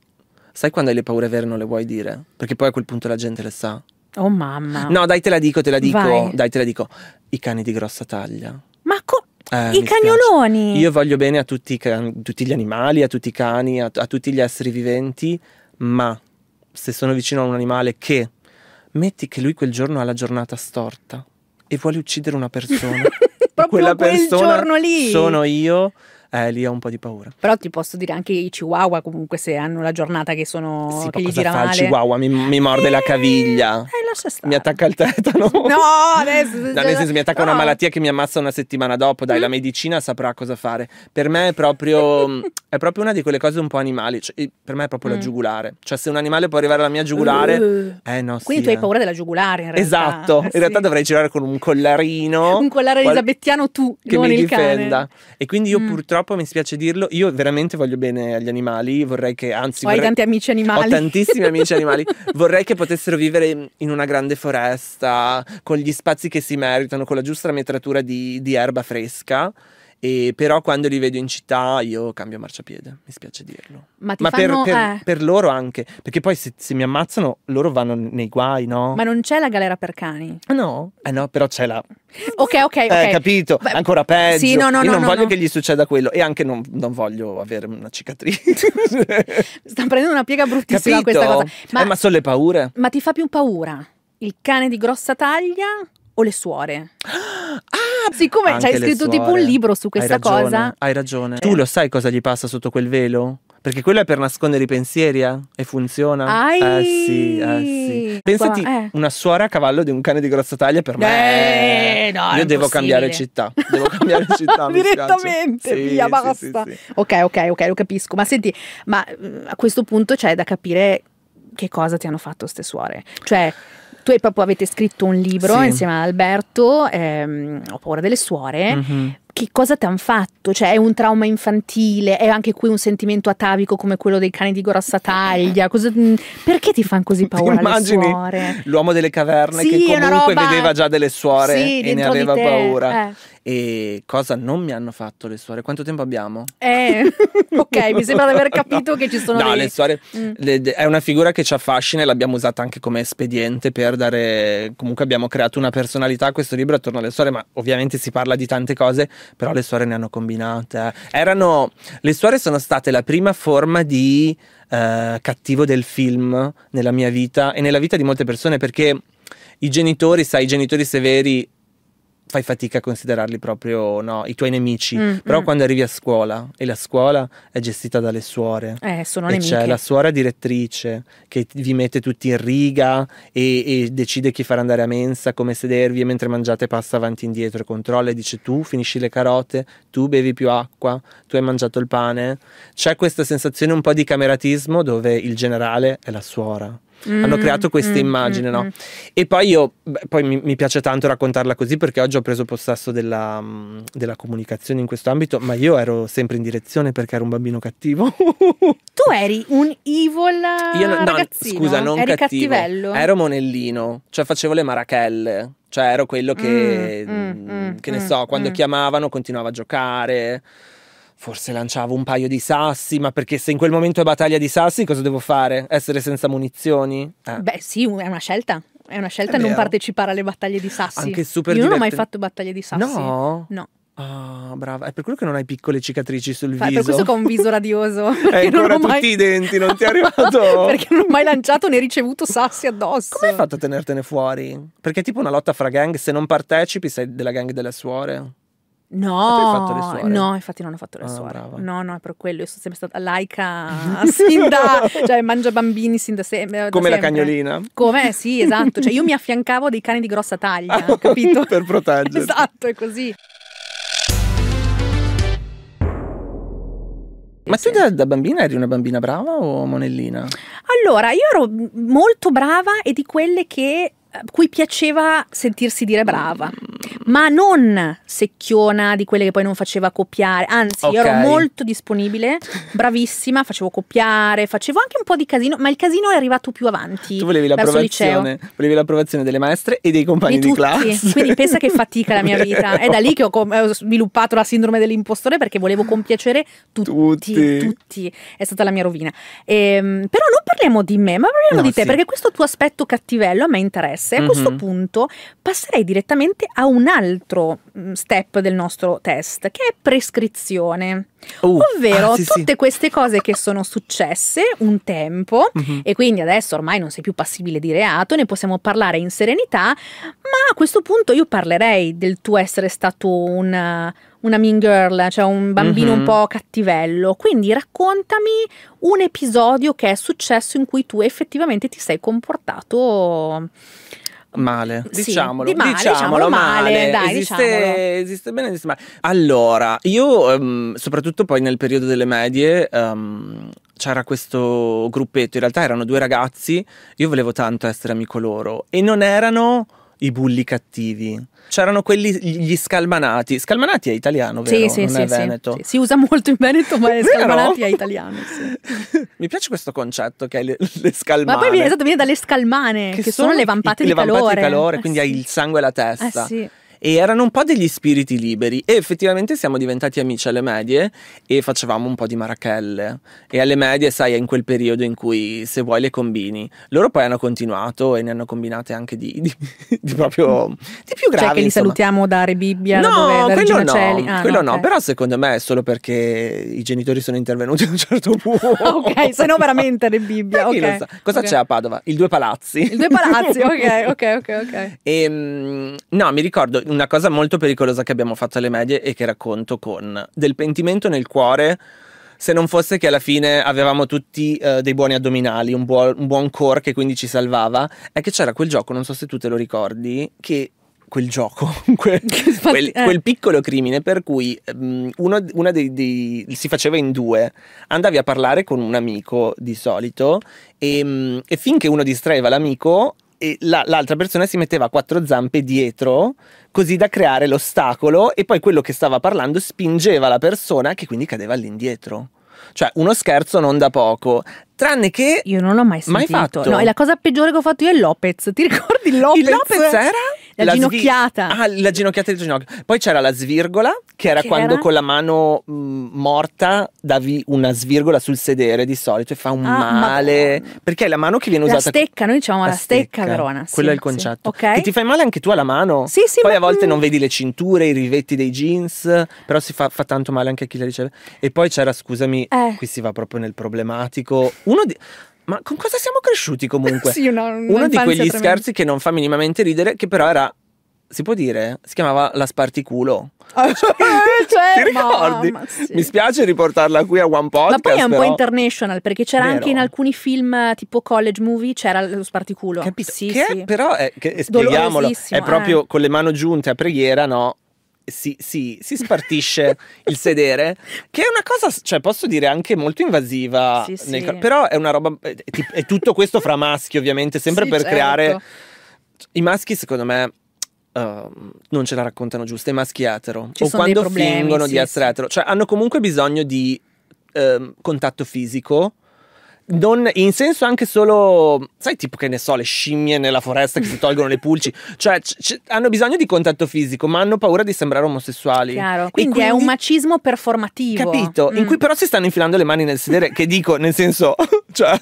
sai quando hai le paure vere non le vuoi dire? Perché poi a quel punto la gente le sa. Oh mamma. No, dai te la dico, te la dico, Vai. dai te la dico. I cani di grossa taglia. Ma co- eh, I cagnoloni. Piace. Io voglio bene a tutti, i can- tutti gli animali, a tutti i cani, a, t- a tutti gli esseri viventi, ma se sono vicino a un animale che metti che lui quel giorno ha la giornata storta e vuole uccidere una persona, Proprio quella quel persona sono io eh, lì ho un po' di paura. Però ti posso dire anche i chihuahua comunque se hanno la giornata che sono... Sì, che gli gira fa male. il chihuahua? Mi, mi morde la eh, caviglia. Eh, lascia stare. Mi attacca il tetano. No, adesso... no, nel senso mi attacca no. una malattia che mi ammazza una settimana dopo, dai, mm. la medicina saprà cosa fare. Per me è proprio, è proprio una di quelle cose un po' animali, cioè, per me è proprio mm. la giugulare. Cioè se un animale può arrivare alla mia giugulare... Uh. Eh no, Quindi sì, tu hai eh. paura della giugulare in realtà. Esatto, in realtà dovrei girare con un collarino. Un collare qual- elisabettiano tu, che mi difenda. Cane. E quindi io mm. purtroppo purtroppo mi spiace dirlo, io veramente voglio bene agli animali, vorrei che anzi... Ho vorrei... tanti amici animali. Ho tantissimi amici animali, vorrei che potessero vivere in una grande foresta, con gli spazi che si meritano, con la giusta metratura di, di erba fresca. E però quando li vedo in città io cambio marciapiede, mi spiace dirlo. Ma, Ma fanno, per, per, eh. per, loro anche, perché poi se, se, mi ammazzano loro vanno nei guai, no? Ma non c'è la galera per cani? No, eh no, però c'è la... Ok, ok, eh, capito, Beh, ancora peggio. Sì, no, no, io no, non no, voglio no. che gli succeda quello e anche non, non voglio avere una cicatrice. Sta prendendo una piega bruttissima capito? questa cosa. Eh, ma, eh, ma sono le paure. Ma ti fa più paura il cane di grossa taglia o le suore. Ah, siccome c'hai cioè, scritto suore. tipo un libro su questa hai ragione, cosa. Hai ragione. Cioè tu lo sai cosa gli passa sotto quel velo? Perché quello è per nascondere i pensieri eh? e funziona. Ai. Eh sì, eh sì. Pensati, Qua, eh. una suora a cavallo di un cane di grossa taglia per me. Eh, no, Io devo cambiare città. Devo cambiare città. Direttamente, sì, via, basta. Sì, sì, ok, ok, ok, lo capisco. Ma senti, ma mm, a questo punto c'è da capire che cosa ti hanno fatto queste suore. Cioè, tu e Papo avete scritto un libro sì. insieme ad Alberto, ehm, Ho paura delle suore, mm-hmm che cosa ti hanno fatto? Cioè è un trauma infantile, è anche qui un sentimento atavico come quello dei cani di grossa taglia. Cosa, mm, perché ti fanno così paura Immagini le suore? L'uomo delle caverne sì, che comunque roba... vedeva già delle suore sì, e ne aveva paura. Eh. E cosa non mi hanno fatto le suore? Quanto tempo abbiamo? Eh, ok, mi sembra di aver capito no, che ci sono. No, dei... le suore mm. le, è una figura che ci affascina e l'abbiamo usata anche come espediente per dare. Comunque abbiamo creato una personalità a questo libro attorno alle suore, ma ovviamente si parla di tante cose però le suore ne hanno combinate. Erano, le suore sono state la prima forma di eh, cattivo del film nella mia vita e nella vita di molte persone perché i genitori, sai, i genitori severi fai fatica a considerarli proprio no, i tuoi nemici. Mm, Però mm. quando arrivi a scuola e la scuola è gestita dalle suore, eh, sono nemiche. c'è la suora direttrice che vi mette tutti in riga e, e, decide chi far andare a mensa, come sedervi e mentre mangiate passa avanti e indietro, e controlla e dice tu finisci le carote, tu bevi più acqua, tu hai mangiato il pane. C'è questa sensazione un po' di cameratismo dove il generale è la suora Mm, Hanno creato questa mm, immagine, mm, no? Mm. E poi io, beh, poi mi, mi, piace tanto raccontarla così perché oggi ho preso possesso della, mm, della comunicazione in questo ambito, ma io ero sempre in direzione perché ero un bambino cattivo. tu eri un evil io no, no scusa, non eri cattivo. cattivello. Ero monellino, cioè facevo le marachelle. Cioè ero quello che, mm, che ne so, quando chiamavano continuava a giocare forse lanciavo un paio di sassi, ma perché se in quel momento è battaglia di sassi, cosa devo fare? Essere senza munizioni? Eh. Beh, sì, è una scelta. È una scelta è non partecipare alle battaglie di sassi. Anche super Io non ho mai fatto battaglie di sassi. No? No. Ah, oh, brava. È per quello che non hai piccole cicatrici sul Beh, viso. È per questo che ho un viso radioso. Hai ancora mai... tutti i denti, non ti è arrivato. perché non ho mai lanciato né ricevuto sassi addosso. Come hai fatto a tenertene fuori? Perché è tipo una lotta fra gang, se non partecipi sei della gang delle suore. No, no, infatti non ho fatto le ah, suore. Brava. No, no, è per quello. Io sono sempre stata laica sin da, cioè mangia bambini sin da, se- da Come sempre. la cagnolina? Come, sì, esatto. Cioè io mi affiancavo dei cani di grossa taglia, ah, capito? per proteggere. Esatto, è così. Ma tu da, da, bambina eri una bambina brava o monellina? Allora, io ero molto brava e di quelle che eh, cui piaceva sentirsi dire brava, ma non secchiona di quelle che poi non faceva copiare, anzi okay. ero molto disponibile, bravissima, facevo copiare, facevo anche un po' di casino, ma il casino è arrivato più avanti. Tu volevi l'approvazione, volevi l'approvazione delle maestre e dei compagni di, di classe. Quindi pensa che fatica la mia vita, è da lì che ho, ho sviluppato la sindrome dell'impostore perché volevo compiacere tutti, tutti, tutti. è stata la mia rovina. Ehm, però non parliamo di me, ma parliamo no, di te, sì. perché questo tuo aspetto cattivello a me interessa interesse, a mm-hmm. questo punto passerei direttamente a un altro step del nostro test, che è prescrizione. Uh, Ovvero ah, sì, tutte sì. queste cose che sono successe un tempo mm-hmm. e quindi adesso ormai non sei più passibile di reato, ne possiamo parlare in serenità, ma a questo punto io parlerei del tuo essere stato un una mean girl, cioè un bambino mm-hmm. un mhm. po' cattivello. Quindi raccontami un episodio che è successo in cui tu effettivamente ti sei comportato mm, male, sì, diciamolo, di male, diciamolo, diciamolo male, male. Dai, esiste, diciamolo. esiste, bene, esiste male. Allora, io um, soprattutto poi nel periodo delle medie um, c'era questo gruppetto, in realtà erano due ragazzi, io volevo tanto essere amico loro e non erano i bulli cattivi. C'erano quelli, gli scalmanati. Scalmanati è italiano, vero? Sì, sì, non sì, è veneto. Sì, Si usa molto in Veneto, ma è scalmanati è italiano. Sì. Mi piace questo concetto che hai le, le scalmane. Ma poi viene, esatto, viene dalle scalmane, che, che sono, sono, le vampate i, di le calore. Le vampate di calore, quindi eh hai il sangue alla testa. Eh, sì e erano un po' degli spiriti liberi e effettivamente siamo diventati amici alle medie e facevamo un po' di marachelle e alle medie sai è in quel periodo in cui se vuoi le combini loro poi hanno continuato e ne hanno combinate anche di, di, di proprio cioè di più gravi cioè che li insomma. salutiamo da Re Bibbia no, dove, da quello no, ah, quello no, okay. però secondo me è solo perché i genitori sono intervenuti a un certo punto ok se no veramente Re Bibbia okay. cosa okay. c'è a Padova? il Due Palazzi il Due Palazzi ok ok ok ok e, ehm, no mi ricordo una cosa molto pericolosa che abbiamo fatto alle medie e che racconto con del pentimento nel cuore se non fosse che alla fine avevamo tutti uh, dei buoni addominali, un buon, un buon, core che quindi ci salvava, è che c'era quel gioco, non so se tu te lo ricordi, che quel gioco, quel, quel, quel, piccolo crimine per cui um, uno, una dei, dei, si faceva in due, andavi a parlare con un amico di solito e, um, e finché uno distraeva l'amico e la, l'altra persona si metteva a quattro zampe dietro così da creare l'ostacolo e poi quello che stava parlando spingeva la persona che quindi cadeva all'indietro. Cioè, uno scherzo non da poco. Tranne che. Io non l'ho mai sentito. Mai fatto. No, e la cosa peggiore che ho fatto io è Lopez. Ti ricordi Lopez? Il Lopez era? La, la ginocchiata. Svi- ah, la ginocchiata del ginocchio. Poi c'era la svirgola, che era che quando era? con la mano mh, mm, morta davi una svirgola sul sedere di solito e fa un ah, male. Ma... Perché è la mano che viene usata. La stecca, noi diciamo la, stecca, stecca Verona. Sì, Quello è il concetto. Sì. Okay. Che ti fai male anche tu alla mano. Sì, sì. Poi ma... a volte mm. non vedi le cinture, i rivetti dei jeans, però si fa, fa tanto male anche a chi la riceve. E poi c'era, scusami, eh. qui si va proprio nel problematico. Uno di ma con cosa siamo cresciuti comunque? sì, una, una Uno di quegli tremendo. scherzi che non fa minimamente ridere, che però era si può dire? Si chiamava La Sparticulo. Ah, cioè, Ti ricordi? Ma, ma sì. Mi spiace riportarla qui a One Podcast. Ma poi è un però... po' international perché c'era Vero. anche in alcuni film tipo college movie c'era lo Sparticulo. Capito? Sì, che sì. però è, che, spieghiamolo, è proprio eh. con le mani giunte a preghiera, no? si, si, si spartisce il sedere, che è una cosa, cioè posso dire anche molto invasiva, sì, sì. però è una roba, eh, è, è, tutto questo fra maschi ovviamente, sempre sì, per certo. creare... I maschi secondo me Uh, non ce la raccontano giusta, i maschi etero. Ci o quando problemi, fingono sì, di essere sì. etero. Cioè hanno comunque bisogno di uh, contatto fisico non, in senso anche solo, sai, tipo che ne so, le scimmie nella foresta che si tolgono le pulci, cioè c- c- hanno bisogno di contatto fisico, ma hanno paura di sembrare omosessuali. Chiaro. Quindi, quindi è un macismo performativo. Capito? Mm. In cui però si stanno infilando le mani nel sedere, che dico, nel senso, cioè.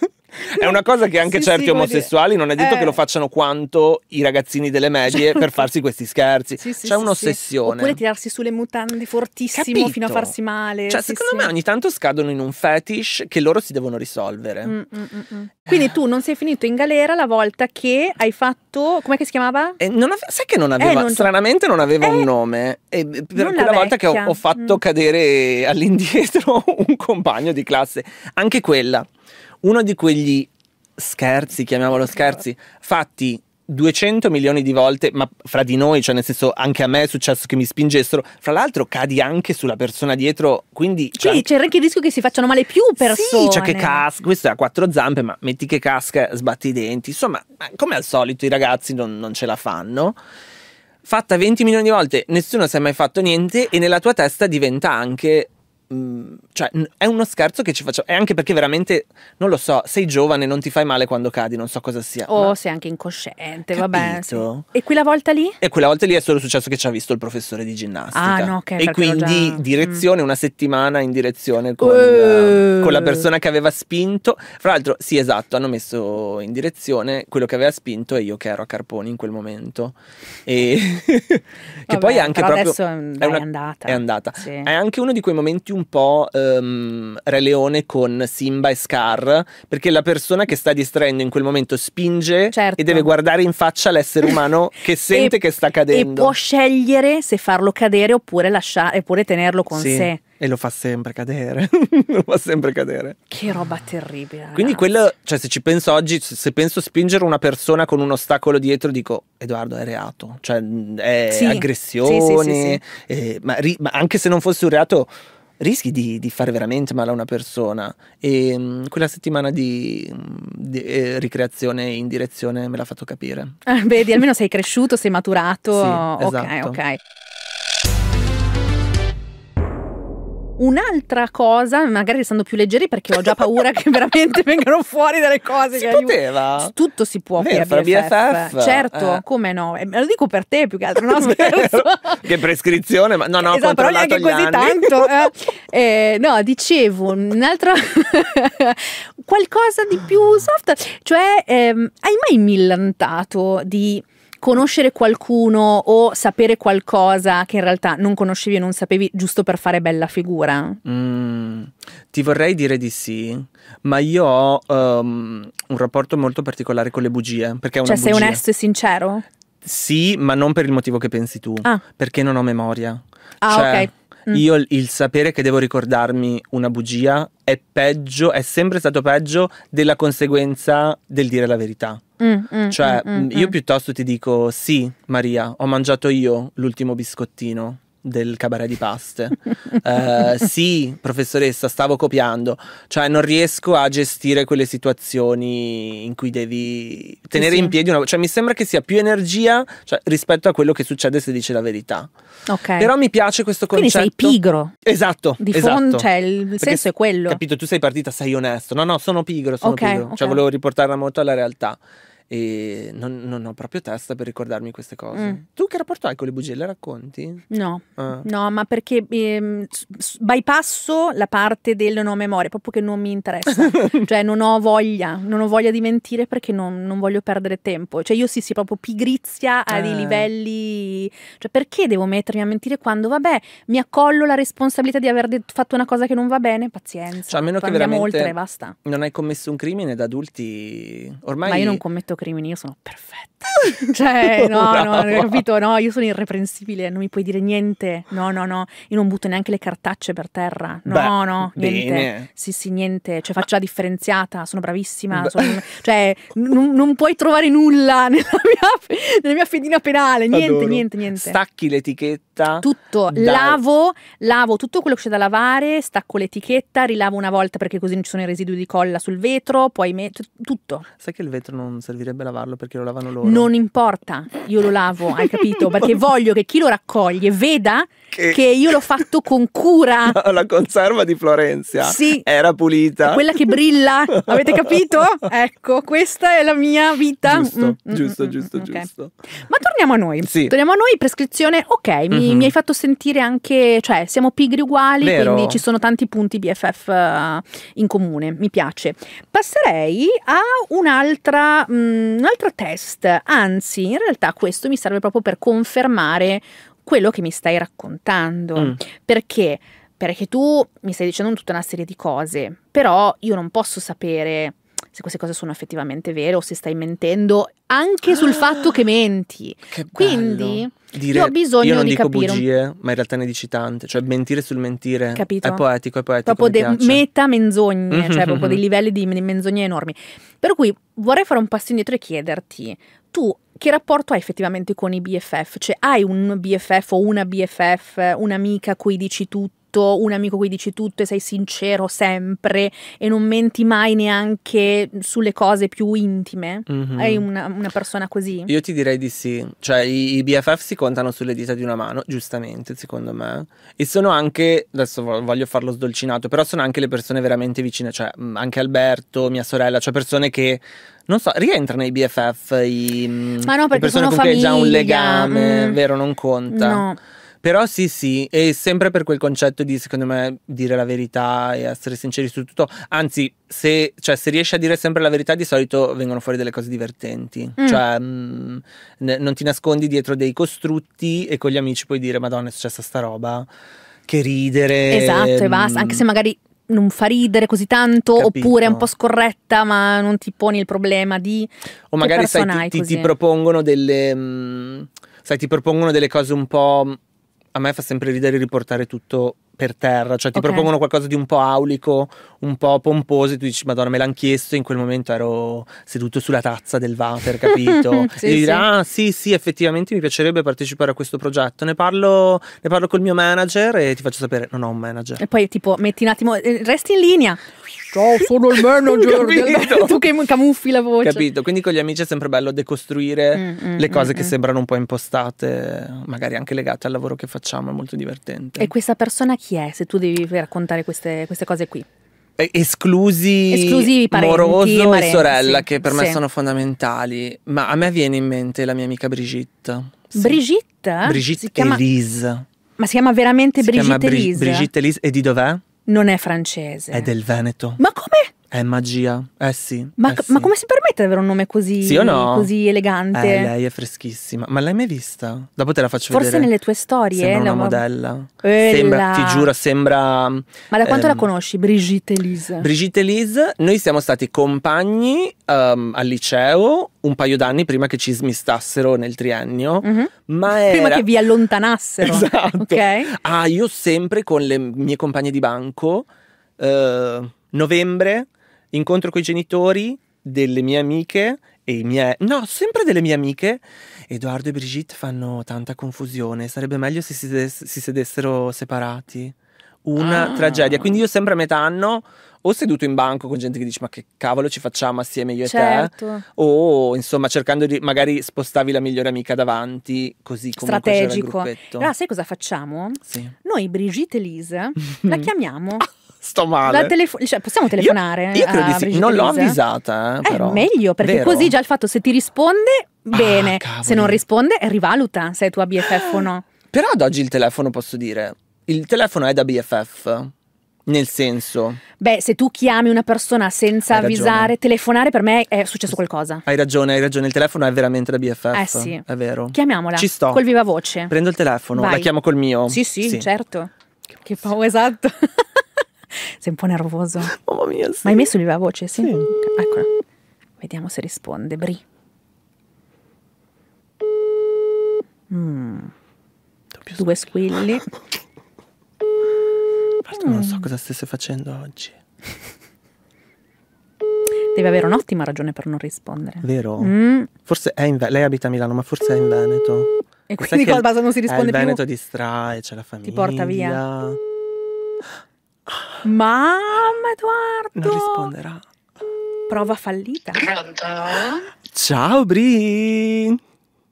È una cosa che anche sì, certi sì, omosessuali non è detto eh. che lo eh. facciano quanto i ragazzini delle medie certo. per farsi questi scherzi. Sì, C'è un'ossessione. Oppure tirarsi sulle mutande fortissimo Capito. fino a farsi male. Cioè, secondo me ogni tanto scadono in un fetish che loro si devono risolvere vivere. Mm, mm, mm, mm. Eh. Quindi tu non sei finito in galera la volta che hai fatto. Com'è che si chiamava? Eh, non ave- sai che non aveva. Eh, non... Stranamente non aveva eh, un nome. E per quella volta che ho, ho fatto mm. cadere all'indietro un compagno di classe. Anche quella. Uno di quegli scherzi, chiamiamolo scherzi, fatti 200 milioni di volte, ma fra di noi, cioè nel senso anche a me è successo che mi spingessero, fra l'altro cadi anche sulla persona dietro, quindi... Sì, c'è, c'è anche il rischio che si facciano male più persone. Sì, c'è che casca, questa ha quattro zampe, ma metti che casca, sbatti i denti, insomma, come al solito i ragazzi non, non ce la fanno fatta 20 milioni di volte, nessuno si è mai fatto niente e nella tua testa diventa anche Mm, cioè, è uno scherzo che ci facciamo. è anche perché veramente, non lo so, sei giovane, non ti fai male quando cadi, non so cosa sia. O oh, sei anche incosciente, capito? vabbè. Sì. E quella volta lì? E quella volta lì è solo successo che ci ha visto il professore di ginnastica. Ah, no, ok. E quindi già... Mm. direzione, mm. una settimana in direzione con, uh. con, la persona che aveva spinto. Fra l'altro, sì, esatto, hanno messo in direzione quello che aveva spinto e io che ero a Carponi in quel momento. E che vabbè, poi anche proprio. Adesso è, una... è andata. È andata. Sì. È anche uno di quei momenti un po' um, Re Leone con Simba e Scar, perché la persona che sta distraendo in quel momento spinge certo. e deve guardare in faccia l'essere umano che sente e, che sta cadendo. E può scegliere se farlo cadere oppure, lasciare, oppure tenerlo con sì. sé. E lo fa sempre cadere. lo fa sempre cadere. Che roba terribile. Ragazzi. Quindi quello, cioè se ci penso oggi, se penso spingere una persona con un ostacolo dietro, dico Edoardo è reato, cioè mm, è sì. aggressione, sì, sì, eh, ma, ri- ma anche se non fosse un reato rischi di, di, fare veramente male a una persona. E mh, mm, quella settimana di, mm, di eh, ricreazione in direzione me l'ha fatto capire. Ah, vedi, almeno sei cresciuto, sei maturato. Sì, ok, esatto. ok. Un'altra cosa, magari sono più leggeri perché ho già paura che veramente vengano fuori delle cose. Si che poteva. Aiuto. Tutto si può fare. per BFF. BFF. Certo, eh. come no? E eh, me lo dico per te più che altro, no scherzo. che prescrizione, ma no, no, esatto, però neanche così anni. tanto. Eh. Eh, no, dicevo, un'altra qualcosa di più soft, cioè ehm, hai mai millantato di conoscere qualcuno o sapere qualcosa che in realtà non conoscevi o non sapevi giusto per fare bella figura? Mm, ti vorrei dire di sì, ma io ho um, un rapporto molto particolare con le bugie. Perché cioè, sei onesto e sincero? Sì, ma non per il motivo che pensi tu, ah. perché non ho memoria. Ah, cioè, ok. Mm. Io il sapere che devo ricordarmi una bugia è peggio, è sempre stato peggio della conseguenza del dire la verità. Mm, mm, cioè, mm, mm io mm. piuttosto ti dico: sì, Maria, ho mangiato io l'ultimo biscottino del cabaret di paste. uh, sì, professoressa, stavo copiando. Cioè, non riesco a gestire quelle situazioni in cui devi tenere sì, sì. in piedi una... Cioè, mi sembra che sia più energia cioè, rispetto a quello che succede se dice la verità. Ok. Però mi piace questo concetto. Quindi sei pigro. Esatto. Di esatto. Fond, cioè, il Perché senso è quello. Capito, tu sei partita, sei onesto. No, no, sono pigro, sono okay, pigro. Cioè, okay. Cioè, volevo riportarla molto alla realtà e non, non, ho proprio testa per ricordarmi queste cose. Mm. Tu che rapporto hai con le bugie? Le racconti? No, ah. no ma perché ehm, bypasso la parte del non ho memoria, proprio che non mi interessa, cioè non ho voglia, non ho voglia di mentire perché non, non voglio perdere tempo, cioè io sì, sì, proprio pigrizia a eh. dei livelli, cioè perché devo mettermi a mentire quando vabbè mi accollo la responsabilità di aver detto, fatto una cosa che non va bene, pazienza, cioè, a meno che veramente oltre, basta. non hai commesso un crimine da adulti ormai... Ma io non commetto commetto crimini, io sono perfetta. Cioè, no, no, no, capito? No, io sono irreprensibile, non mi puoi dire niente. No, no, no, io non butto neanche le cartacce per terra. No, Beh, no, niente. Bene. Sì, sì, niente. Cioè, faccio la differenziata, sono bravissima. Sono, cioè, non puoi trovare nulla nella mia, nella mia fedina penale. Niente, Adoro. niente, niente. Stacchi l'etichetta. Tutto. Da... Lavo, lavo tutto quello che c'è da lavare, stacco l'etichetta, rilavo una volta perché così non ci sono i residui di colla sul vetro, poi metto tutto. Sai che il vetro non serve direbbe lavarlo perché lo lavano loro. Non importa, io lo lavo, hai capito? Perché voglio che chi lo raccoglie veda che, che io l'ho fatto con cura. No, la conserva di Florenzia sì. era pulita. Quella che brilla, avete capito? Ecco, questa è la mia vita. Giusto, mm, mm, mm, giusto, mm, giusto, okay. giusto, Ma torniamo a noi. Sì. Torniamo a noi, prescrizione, ok, mi, mm-hmm. mi, hai fatto sentire anche, cioè siamo pigri uguali, Vero. quindi ci sono tanti punti BFF uh, eh, in comune, mi piace. Passerei a un'altra... Mh, mm, Ehm, un altro test, anzi in realtà questo mi serve proprio per confermare quello che mi stai raccontando. Mm. Perché? Perché tu mi stai dicendo tutta una serie di cose, però io non posso sapere se queste cose sono effettivamente vere o se stai mentendo anche sul ah, fatto che menti. Che Quindi Dire, io ho bisogno io non di dico capire. bugie, ma in realtà ne dici tante, cioè mentire sul mentire Capito. è poetico, è poetico. Proprio de- meta menzogne, cioè proprio dei livelli di, di menzogne enormi. Per cui vorrei fare un passo indietro e chiederti, tu che rapporto hai effettivamente con i BFF? Cioè hai un BFF o una BFF, un'amica a cui dici tutto? tutto, un amico cui dici tutto e sei sincero sempre e non menti mai neanche sulle cose più intime? Mm-hmm. Hai una, una, persona così? Io ti direi di sì, cioè i, i, BFF si contano sulle dita di una mano, giustamente secondo me, e sono anche, adesso voglio farlo sdolcinato, però sono anche le persone veramente vicine, cioè anche Alberto, mia sorella, cioè persone che non so, rientrano i BFF i, Ma no, perché le persone sono con famiglia, già un legame, mm, vero? Non conta. No. Però sì, sì, e sempre per quel concetto di, secondo me, dire la verità e essere sinceri su tutto. Anzi, se, cioè, se riesci a dire sempre la verità, di solito vengono fuori delle cose divertenti. Mm. Cioè, mh, mm, ne, non ti nascondi dietro dei costrutti e con gli amici puoi dire, Madonna, è successa sta roba. Che ridere. Esatto, e basta. Mm. Anche se magari non fa ridere così tanto Capito. oppure è un po' scorretta ma non ti poni il problema di o magari sai, ti, ti, ti, propongono delle mh, mm, sai ti propongono delle cose un po' a me fa sempre ridere riportare tutto per terra, cioè ti okay. propongono qualcosa di un po' aulico, un po' pomposo e tu dici madonna me l'hanno chiesto, in quel momento ero seduto sulla tazza del vapor, capito? sì, e sì. dire ah sì sì effettivamente mi piacerebbe partecipare a questo progetto, ne parlo, ne parlo col mio manager e ti faccio sapere, non ho un manager. E poi tipo metti un attimo, eh, resti in linea. Ciao, sono il manager. del... tu che camuffi la voce. Capito, quindi con gli amici è sempre bello decostruire mm, mm, le cose mm, che mm. sembrano un po' impostate, magari anche legate al lavoro che facciamo, è molto divertente. E questa persona chi è, se tu devi raccontare queste, queste cose qui? Esclusi, Esclusi parenti, Moroso Marenzi, e sorella, che per me sono fondamentali. Ma a me viene in mente la mia amica Brigitte. Sì. Brigitte? Brigitte si chiama... Elise. Ma si chiama veramente si Brigitte chiama Bri- Elise? Brigitte Elise, e di dov'è? non è francese. È del Veneto. Ma come? È magia, eh sì. Ma, eh sì. come si permette di avere un nome così, sì no? così elegante? Eh, lei è freschissima. Ma l'hai mai vista? Dopo te la faccio Forse vedere. Forse nelle tue storie. Sembra una modella. Bella. Sembra, ti giuro, sembra... Ma da quanto ehm, la conosci, Brigitte Elise? Brigitte Elise, noi siamo stati compagni um, al liceo un paio d'anni prima che ci smistassero nel triennio. Mm-hmm. Ma era... Prima che vi allontanassero. Esatto. Okay. Ah, io sempre con le mie compagne di banco... Uh, novembre incontro con i genitori delle mie amiche e i miei... No, sempre delle mie amiche. Edoardo e Brigitte fanno tanta confusione. Sarebbe meglio se si, sedes- si sedessero separati. Una ah. tragedia. Quindi io sempre a metà anno o seduto in banco con gente che dice ma che cavolo ci facciamo assieme io certo. e te certo. o insomma cercando di magari spostavi la migliore amica davanti così come strategico. Allora sai cosa facciamo? Sì. Noi Brigitte e Lise la chiamiamo ah sto male. Telefo- cioè, possiamo telefonare? Io, io credo di sì. non l'ho avvisata. Eh, eh però. È meglio perché Vero. così già il fatto se ti risponde, ah, bene. Ah, se non risponde, rivaluta se è tua BFF o no. Però ad oggi il telefono, posso dire, il telefono è da BFF. Nel senso, beh, se tu chiami una persona senza hai avvisare, ragione. telefonare per me è successo qualcosa. Hai ragione, hai ragione. Il telefono è veramente da BFF. Eh sì, è vero. Chiamiamola. Ci sto. Col viva voce. Prendo il telefono, Vai. la chiamo col mio. Sì, sì, sì. certo. Che paura, esatto. Sei un po' nervoso. Mamma mia, sì. Ma hai messo lì la voce? Sì. sì. Eccola. Vediamo se risponde. Bri. Mm. Due squilli. Guarda, non so mm. cosa stesse facendo oggi. Deve avere un'ottima ragione per non rispondere. Vero? Mm. Forse è in Veneto. Lei abita a Milano, ma forse è in Veneto. E quindi col basso non si risponde più. Il Veneto distrae, c'è la famiglia. Ti porta via. Mamma Edoardo! Non risponderà. Prova fallita. Pronto? Ciao Bri!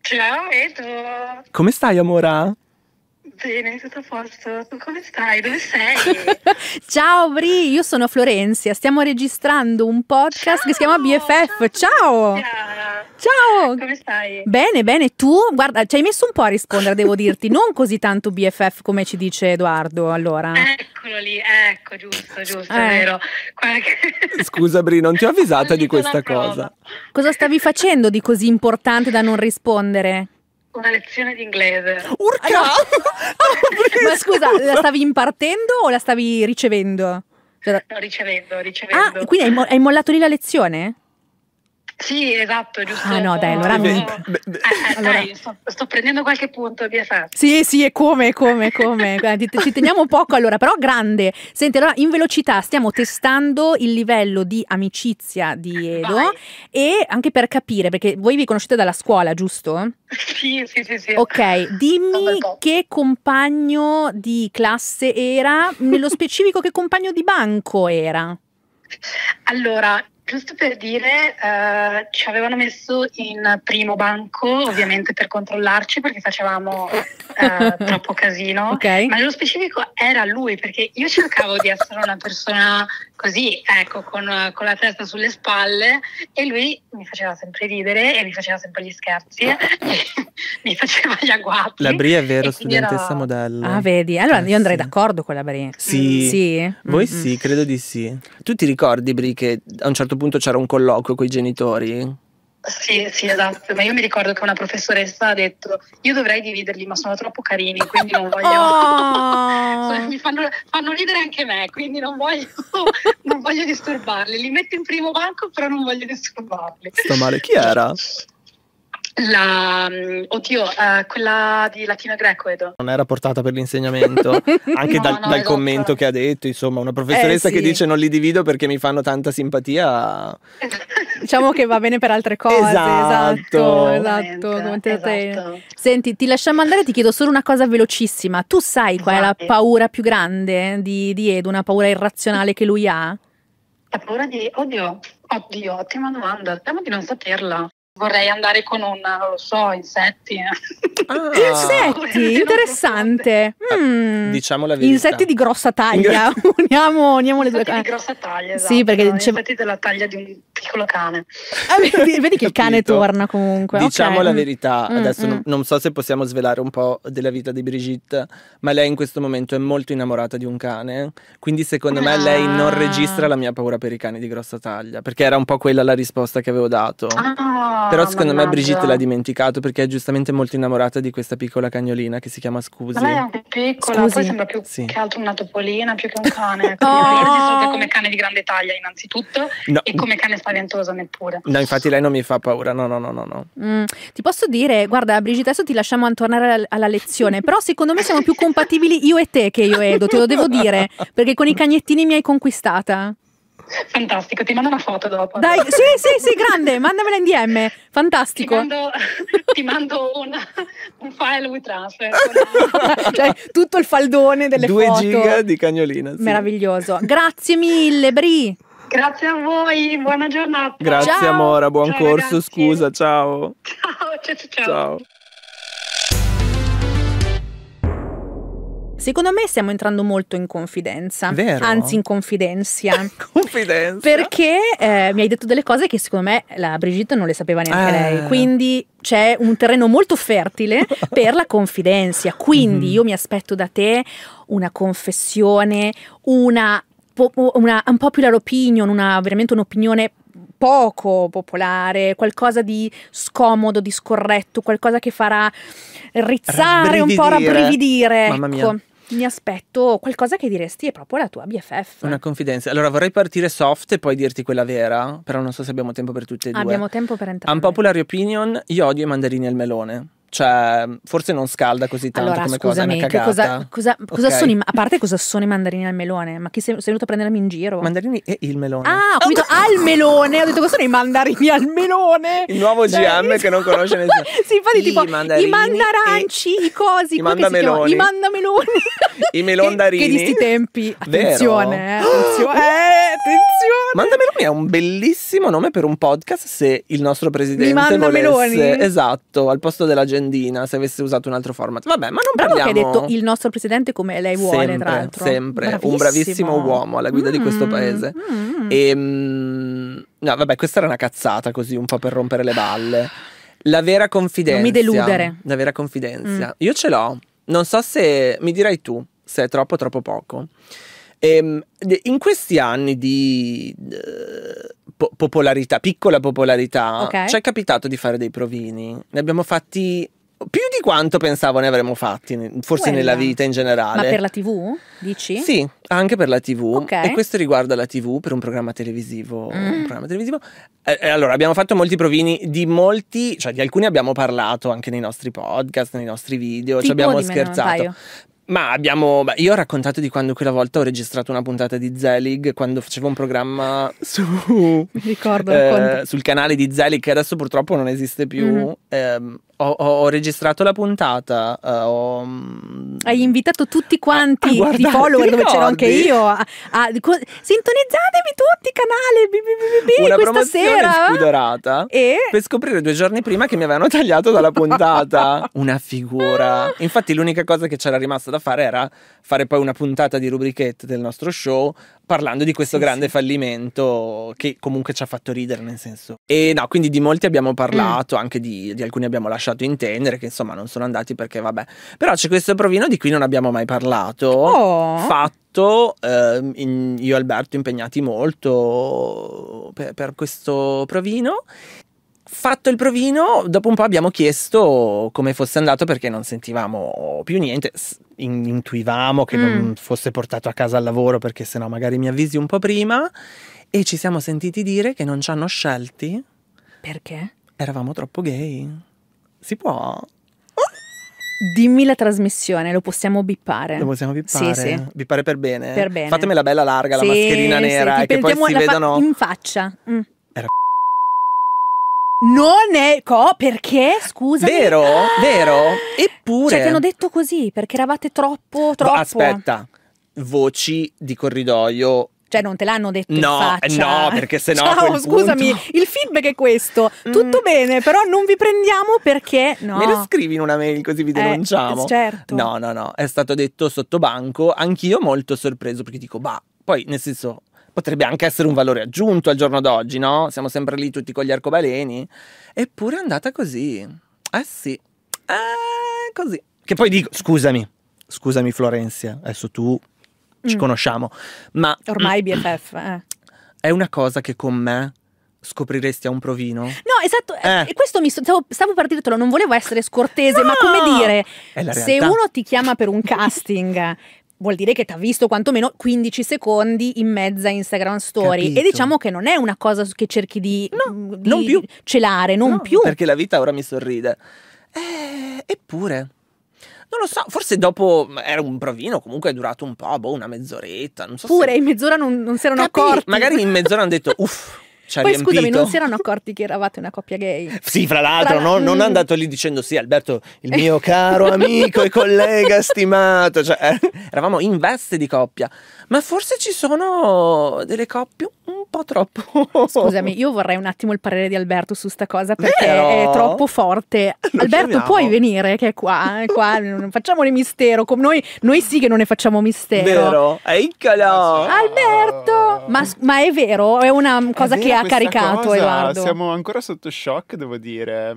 Ciao Edo! Come stai amora? Bene, tutto a posto. Tu come stai? Dove sei? Ciao Bri, io sono Florenzia. Stiamo registrando un podcast Ciao. che si chiama BFF. Ciao! Ciao. Ciao! Come stai? Bene, bene, tu? Guarda, ci hai messo un po' a rispondere, devo dirti, non così tanto BFF come ci dice Edoardo, allora. Eccolo lì, ecco, giusto, giusto, eh. vero. Qualche... Scusa Bri, non ti ho avvisata di questa cosa. Cosa stavi facendo di così importante da non rispondere? Una lezione di inglese. Urca! Ah, no. Oh, Ma scusa, la stavi impartendo o la stavi ricevendo? Cioè, ricevendo, ricevendo. Ah, quindi hai, mo hai mollato lì la lezione? Sì, esatto, giusto. Ah no, dai, allora, mi... Eh, eh, allora... dai, sto, sto, prendendo qualche punto, BFF. Sì, sì, e come, come, come. Guarda, ci teniamo poco allora, però grande. Senti, allora in velocità stiamo testando il livello di amicizia di Edo Vai. e anche per capire, perché voi vi conoscete dalla scuola, giusto? Sì, sì, sì. sì. Ok, dimmi che compagno di classe era, nello specifico che compagno di banco era. Allora, Giusto per dire, eh, ci avevano messo in primo banco, ovviamente per controllarci perché facevamo eh, troppo casino, okay. ma nello specifico era lui perché io cercavo di essere una persona così, ecco, con, con, la testa sulle spalle e lui mi faceva sempre ridere e mi faceva sempre gli scherzi, ah. mi faceva gli agguati. La Bri è vero, studentessa era... modello. Ah, vedi, allora eh, io andrei sì. d'accordo con la Bri. Sì. Mm, sì. Voi mm-hmm. sì, mm. credo di sì. Tu ti ricordi, Bri che a un certo certo punto c'era un colloquio con i genitori. Sì, sì, esatto, ma io mi ricordo che una professoressa ha detto io dovrei dividerli ma sono troppo carini, quindi non voglio... Ah. Cioè, mi fanno, fanno, ridere anche me, quindi non voglio, non voglio disturbarli. Li metto in primo banco, però non voglio disturbarli. Sto male, chi era? La, mm, oddio, uh, quella di latino greco, edo. Non era portata per l'insegnamento, anche no, dal, no, dal esatto. commento che ha detto, insomma, una professoressa eh, sì. che dice non li divido perché mi fanno tanta simpatia. diciamo che va bene per altre cose, esatto, esatto, esatto. esatto. Senti, ti lasciamo andare, ti chiedo solo una cosa velocissima. Tu sai qual è la paura più grande di, di Edo, una paura irrazionale che lui ha? La paura di, oddio, oddio, ottima domanda, temo di non saperla vorrei andare con un, non lo so, insetti. Eh. Ah, insetti, interessante. Mm. Diciamo la verità. Insetti di grossa taglia. uniamo, uniamo le due cose. Insetti di grossa taglia, esatto. Sì, perché dicevo... Insetti della taglia di un piccolo cane. Ah, vedi, vedi che il cane torna comunque. Diciamo okay. la verità, mm, adesso mm, non, non, so se possiamo svelare un po' della vita di Brigitte, ma lei in questo momento è molto innamorata di un cane, quindi secondo ah. me lei non ah. registra la mia paura per i cani di grossa taglia, perché era un po' quella la risposta che avevo dato. Ah però ah, secondo mannaggia. me Brigitte l'ha dimenticato perché è giustamente molto innamorata di questa piccola cagnolina che si chiama Scusi. Ma lei è anche piccola, Scusi. poi sembra più sì. che altro una topolina, più che un cane. oh. come cane di grande taglia innanzitutto no. e come cane spaventoso neppure. No, infatti lei non mi fa paura, no, no, no, no. no. Mm, ti posso dire, guarda Brigitte, adesso ti lasciamo tornare alla, lezione, però secondo me siamo più compatibili io e te che io Edo, te lo devo dire, perché con i cagnettini mi hai conquistata. Fantastico, ti mando una foto dopo. Dai, sì, sì, sì, grande, mandamela in DM. Fantastico. Ti mando, ti mando una, un file with transfer. Una... cioè, tutto il faldone delle Due foto. Due giga di cagnolina. Sì. Meraviglioso. Grazie mille, Bri. Grazie a voi, buona giornata. Grazie ciao. Mora, buon ciao, corso, ragazzi. scusa, ciao. Ciao, ciao, ciao. ciao. Secondo me stiamo entrando molto in confidenza. Vero? Anzi, in confidenza. confidenza. Perché eh, mi hai detto delle cose che secondo me la Brigitte non le sapeva neanche eh. lei. Quindi c'è un terreno molto fertile per la confidenza. Quindi mm io mi aspetto da te una confessione, una, una unpopular opinion, una, veramente un'opinione poco popolare, qualcosa di scomodo, di scorretto, qualcosa che farà rizzare un po', rabbrividire. Mamma mia. Ecco mi aspetto qualcosa che diresti è proprio la tua BFF. Una confidenza. Allora vorrei partire soft e poi dirti quella vera, però non so se abbiamo tempo per tutte e due. Abbiamo tempo per entrambe. Unpopular opinion, io odio i mandarini al melone. Cioè, forse non scalda così tanto allora, come scusami, cosa, una cosa, cosa, cosa okay. sono i, a parte cosa sono i mandarini al melone? Ma chi sei, sei venuto a prendermi in giro? Mandarini e il melone. Ah, ho capito, oh. al melone! Ho detto cosa sono i mandarini al melone? Il nuovo cioè, GM che non esatto. conosce nessuno. sì, infatti I tipo i mandaranci, e... i cosi, i mandameloni. I mandameloni. I melondarini. Che, che di sti tempi, attenzione, eh, attenzione. eh, attenzione. Mandameloni è un bellissimo nome per un podcast se il nostro presidente I mandameloni. volesse. Esatto, al posto della gente agendina se avesse usato un altro format. Vabbè, ma non parliamo. Bravo che hai detto il nostro presidente come lei vuole, sempre, tra l'altro. Sempre, bravissimo. un bravissimo uomo alla guida mm, di questo mm, paese. Mm. E, ehm, no, vabbè, questa era una cazzata così, un po' per rompere le balle. La vera confidenza. Non mi deludere. La vera confidenza. Mm. Io ce l'ho. Non so se mi dirai tu se è troppo o troppo poco. Ehm, e, in questi anni di eh, po- popolarità, piccola popolarità, okay. ci è capitato di fare dei provini. Ne abbiamo fatti più di quanto pensavo ne avremmo fatti, forse Quella. nella vita in generale. Ma per la TV, dici? Sì, anche per la TV. Okay. E questo riguarda la TV per un programma televisivo. Mm. Un programma televisivo. Eh, allora, abbiamo fatto molti provini di molti, cioè di alcuni abbiamo parlato anche nei nostri podcast, nei nostri video, tipo ci abbiamo scherzato. Ma abbiamo. Beh, io ho raccontato di quando quella volta ho registrato una puntata di Zelig quando facevo un programma su. Mi Ricordo, eh, sul canale di Zelig, che adesso purtroppo non esiste più. Mm-hmm. Eh, ho, ho, registrato la puntata. Eh, ho... Mm, Hai invitato tutti quanti a, a i follower, dove c'ero anche io. A, a, co- sintonizzatevi tutti, canale BBBB una questa sera. Eh. spudorata e? per scoprire due giorni prima che mi avevano tagliato dalla puntata. una figura. Infatti, l'unica cosa che c'era rimasta da fare era fare poi una puntata di rubrichette del nostro show parlando di questo sì, grande sì. fallimento che comunque ci ha fatto ridere nel senso. E no, quindi di molti abbiamo parlato, mm. anche di, di, alcuni abbiamo lasciato intendere che insomma non sono andati perché vabbè. Però c'è questo provino di cui non abbiamo mai parlato, oh. fatto eh, in, io e Alberto impegnati molto per, per questo provino fatto il provino, dopo un po' abbiamo chiesto come fosse andato perché non sentivamo più niente in, intuivamo che mm. non fosse portato a casa al lavoro perché sennò magari mi avvisi un po' prima e ci siamo sentiti dire che non ci hanno scelti. Perché? Eravamo troppo gay. Si può? Dimmi la trasmissione, lo possiamo bippare. Lo possiamo bippare? Sì, sì. Bippare per bene? Per bene. Fatemela bella larga, la mascherina nera, sì. e che poi si vedano... in faccia. Mm. Era non è co perché scusa. Vero? Vero? Eppure Cioè ti hanno detto così perché eravate troppo troppo Aspetta. Voci di corridoio cioè, non te l'hanno detto no, No, perché se no. Ciao, scusami, punto... il feedback è questo. Mm. Tutto mm. bene, però non vi prendiamo perché. No. Me lo scrivi in una mail così vi eh, denunciamo. Eh, certo. No, no, no. È stato detto sotto banco. Anch'io molto sorpreso perché dico, bah, poi nel senso potrebbe anche essere un valore aggiunto al giorno d'oggi, no? Siamo sempre lì tutti con gli arcobaleni. Eppure è andata così. Eh sì, eh, così. Che poi dico, scusami, scusami Florencia, adesso tu ci mm. conosciamo, ma... Ormai mm, BFF, mm, eh. È una cosa che con me scopriresti a un provino? No, esatto, eh. Eh, questo mi stavo, stavo per dirtelo, non volevo essere scortese, no! ma come dire, se uno ti chiama per un casting vuol dire che ti ha visto quantomeno 15 secondi in mezza Instagram Story. Capito. E diciamo che non è una cosa che cerchi di, no, mm, di non più. celare, non no, più. Perché la vita ora mi sorride. Eh, eppure. Non lo so, forse dopo mm, era un provino, comunque è durato un po', boh, una mezz'oretta. Non so Pure se... in mezz'ora non, non si erano Capì, accorti. Magari in mezz'ora hanno detto, uff, ci ha Poi riempito. scusami, non si erano accorti che eravate una coppia gay? Sì, fra l'altro, fra... No, non è mm. andato lì dicendo sì, Alberto, il mio caro amico e collega stimato. Cioè, eh, eravamo in veste di coppia. Ma forse ci sono delle coppie un po' troppo. Scusami, io vorrei un attimo il parere di Alberto su sta cosa perché Vero? è troppo forte. Lo Alberto, puoi venire che è qua, è qua non facciamone mistero. Come noi, noi sì che non ne facciamo mistero. Vero? Eccolo! Alberto! Ma, ma, è vero, è una cosa è che ha caricato cosa. Edoardo. Siamo ancora sotto shock, devo dire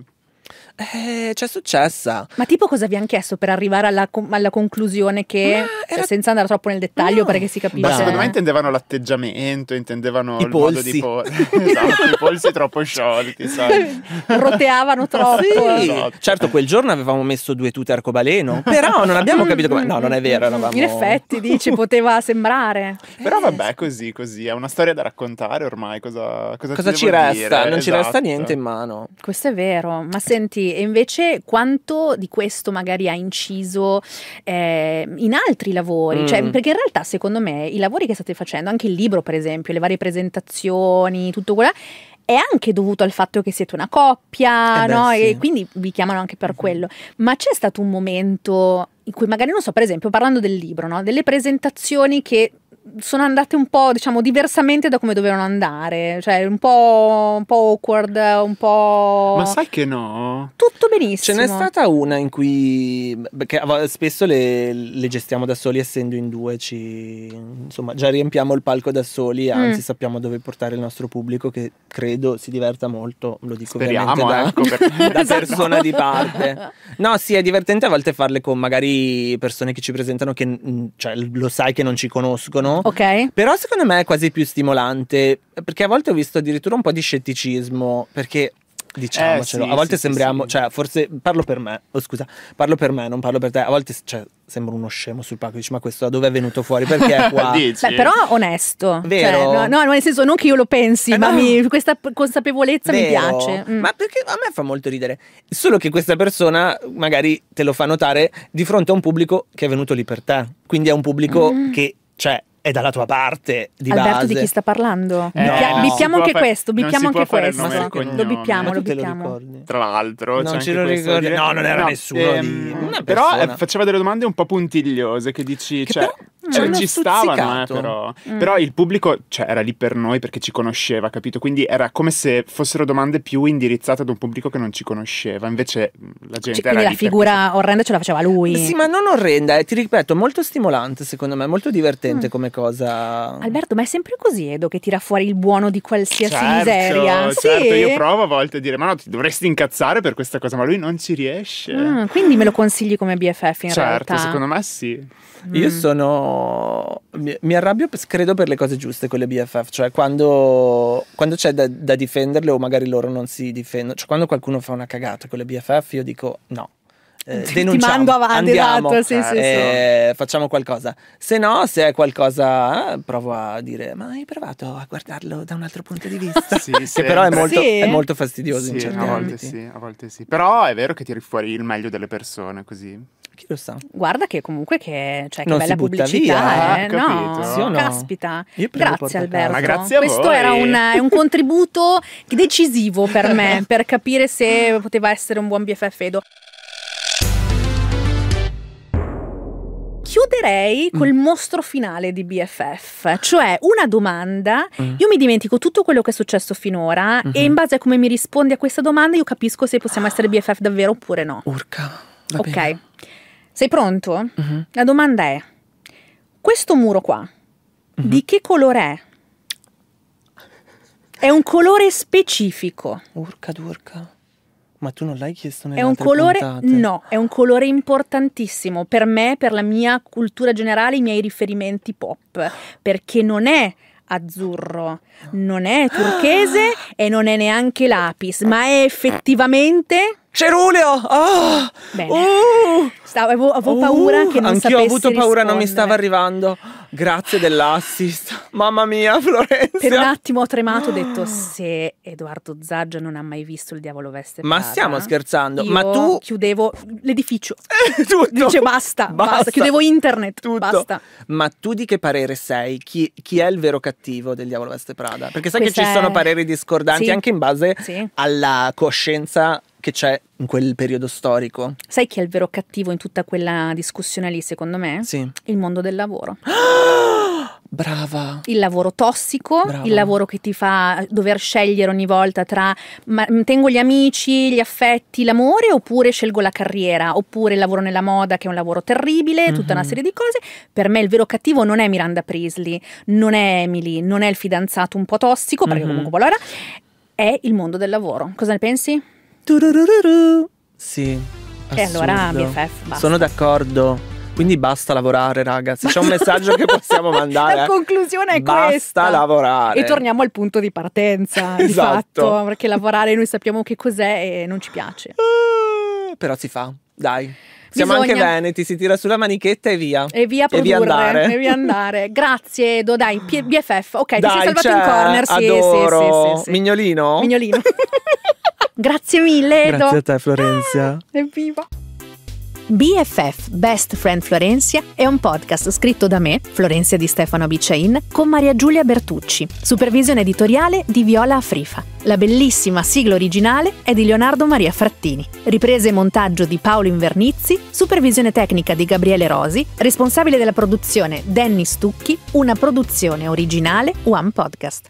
eh, c'è successa. Ma tipo cosa vi hanno chiesto per arrivare alla, alla conclusione che, cioè, era... cioè, senza andare troppo nel dettaglio no. perché si capisce. Ma secondo me intendevano l'atteggiamento, intendevano I il polsi. modo di... Po- esatto, i polsi troppo sciolti, sai. Roteavano troppo. Sì. Esatto. Certo, quel giorno avevamo messo due tute arcobaleno, però non abbiamo capito come... No, non è vero, eravamo... In effetti, dici, poteva sembrare. Però eh, vabbè, così, così, è una storia da raccontare ormai, cosa, cosa, cosa ci resta? Dire? Non esatto. ci resta esatto. niente in mano. Questo è vero, ma senti, e invece quanto di questo magari ha inciso eh, in altri lavori? Cioè, mm. Cioè, perché in realtà secondo me i lavori che state facendo, anche il libro per esempio, le varie presentazioni, tutto quello, è anche dovuto al fatto che siete una coppia, eh beh, no? sì. E quindi vi chiamano anche per mm quello. Ma c'è stato un momento in cui magari, non so, per esempio, parlando del libro, no? Delle presentazioni che sono andate un po', diciamo, diversamente da come dovevano andare, cioè un po', un po', awkward, un po'... Ma sai che no? Tutto benissimo. Ce n'è stata una in cui, perché spesso le, le gestiamo da soli essendo in due, ci, insomma, già riempiamo il palco da soli, mm. anzi mm. sappiamo dove portare il nostro pubblico che credo si diverta molto, lo dico Speriamo, ovviamente da, ecco, per... da esatto. persona di parte. No, sì, è divertente a volte farle con magari persone che ci presentano che cioè, lo sai che non ci conoscono Ok. Però secondo me è quasi più stimolante, perché a volte ho visto addirittura un po' di scetticismo, perché diciamocelo, eh, sì, a volte sì, sembriamo, sì. cioè forse parlo per me, oh, scusa, parlo per me, non parlo per te, a volte cioè, sembro uno scemo sul palco, dici ma questo da dove è venuto fuori, perché è qua? Beh, però onesto, cioè, Vero? Cioè, no, no, nel senso non che io lo pensi, eh, ma no. mi, questa consapevolezza Vero. mi piace. Mm. Ma perché a me fa molto ridere, solo che questa persona magari te lo fa notare di fronte a un pubblico che è venuto lì per te, quindi è un pubblico mm. che, cioè, è dalla tua parte di Alberto base. di chi sta parlando? Eh, no, bippiamo anche questo, bippiamo anche questo. Lo bippiamo, lo bippiamo. Tra l'altro, non ce lo ricordi. No, non era no, nessuno ehm, Però eh, persona. faceva delle domande un po' puntigliose che dici, che cioè, cioè ci stavano, eh, però. Mm. però. il pubblico cioè, era lì per noi perché ci conosceva, capito? Quindi era come se fossero domande più indirizzate ad un pubblico che non ci conosceva. Invece mm, la cioè, gente cioè, era la figura orrenda ce la faceva lui. Sì, ma non orrenda, eh, ti ripeto, molto stimolante secondo me, molto divertente mm. come cosa. Alberto, ma è sempre così Edo che tira fuori il buono di qualsiasi certo, miseria. Certo, sì. io provo a volte a dire, ma no, ti dovresti incazzare per questa cosa, ma lui non ci riesce. Mm, quindi me lo consigli come BFF in certo, realtà? Certo, secondo me sì. Mm. Io sono. Mi arrabbio, credo, per le cose giuste con le BFF, cioè quando, quando c'è da, da difenderle o magari loro non si difendono, cioè quando qualcuno fa una cagata con le BFF, io dico no eh, denunciamo, ti mando avanti, esatto, andiamo, esatto, sì, sì, eh, sì. facciamo qualcosa. Se no, se è qualcosa, eh, provo a dire, ma hai provato a guardarlo da un altro punto di vista? sì, che però è molto, è molto fastidioso in certi a volte sì, a volte sì. Però è vero che tiri fuori il meglio delle persone così. Chi lo sa? Guarda che comunque che, cioè, che bella pubblicità, via, eh? Ah, no, sì no? Caspita. Grazie Alberto. grazie a Questo voi. era un, eh, un contributo decisivo per me per capire se poteva essere un buon BFF Edo. chiuderei mm. col mostro finale di BFF, cioè una domanda, mm. io mi dimentico tutto quello che è successo finora mm-hmm. e in base a come mi rispondi a questa domanda io capisco se possiamo essere BFF davvero oppure no. Urca. Va ok. Bene. Sei pronto? Mm-hmm. La domanda è, questo muro qua, mm-hmm. di che colore è? È un colore specifico. Urca d'urca. Ma tu non l'hai chiesto nella è un colore, puntate. No, è un colore importantissimo per me, per la mia cultura generale, i miei riferimenti pop, perché non è azzurro, non è turchese e non è neanche lapis, ma è effettivamente Ceruleo! Oh, ah! Bene. Uh, Stavo, avevo, avevo uh, paura che non Anch'io ho avuto paura, rispondere. non mi stava arrivando. Grazie dell'assist. Mamma mia, Florenza. Per un attimo ho tremato, ho detto se Edoardo Zaggia non ha mai visto il diavolo veste Prada, Ma stiamo scherzando, ma tu chiudevo l'edificio. Tutto. Dice basta, basta, basta, chiudevo internet, Tutto. basta. Ma tu di che parere sei? Chi, chi, è il vero cattivo del diavolo veste Prada? Perché sai Questa che ci è... sono pareri discordanti sì. anche in base sì. alla coscienza che c'è in quel periodo storico. Sai chi è il vero cattivo in tutta quella discussione lì, secondo me? Sì. Il mondo del lavoro. Brava. Il lavoro tossico, Brava. il lavoro che ti fa dover scegliere ogni volta tra ma, mm, tengo gli amici, gli affetti, l'amore oppure scelgo la carriera, oppure il lavoro nella moda che è un lavoro terribile, tutta mm -hmm. una mhm. serie di cose. Per me il vero cattivo non è Miranda Priestley, non è Emily, non è il fidanzato un po' tossico, perché mm -hmm. comunque lo è il mondo del lavoro. Cosa ne pensi? Turururu. Sì. Assurdo. E allora BFF Sono d'accordo. Quindi basta lavorare, ragazzi. C'è un messaggio che possiamo mandare. La conclusione è basta questa. Basta lavorare. E torniamo al punto di partenza, esatto. di fatto, perché lavorare noi sappiamo che cos'è e non ci piace. Ah, però si fa, dai. Siamo Bisogna. anche veneti, si tira sulla manichetta e via. E via produrre, e via andare. E via andare. Grazie Edo, dai, BFF. Ok, dai, ti sei salvato in cioè, corner, sì, adoro. sì, sì, sì, sì. Mignolino? Mignolino. Grazie mille. Edo. Grazie a te Florenzia. Ah, evviva. BFF Best Friend Florencia è un podcast scritto da me, Florencia di Stefano Bicein, con Maria Giulia Bertucci, supervisione editoriale di Viola Afrifa. La bellissima sigla originale è di Leonardo Maria Frattini, riprese e montaggio di Paolo Invernizzi, supervisione tecnica di Gabriele Rosi, responsabile della produzione Danny Stucchi, una produzione originale One Podcast.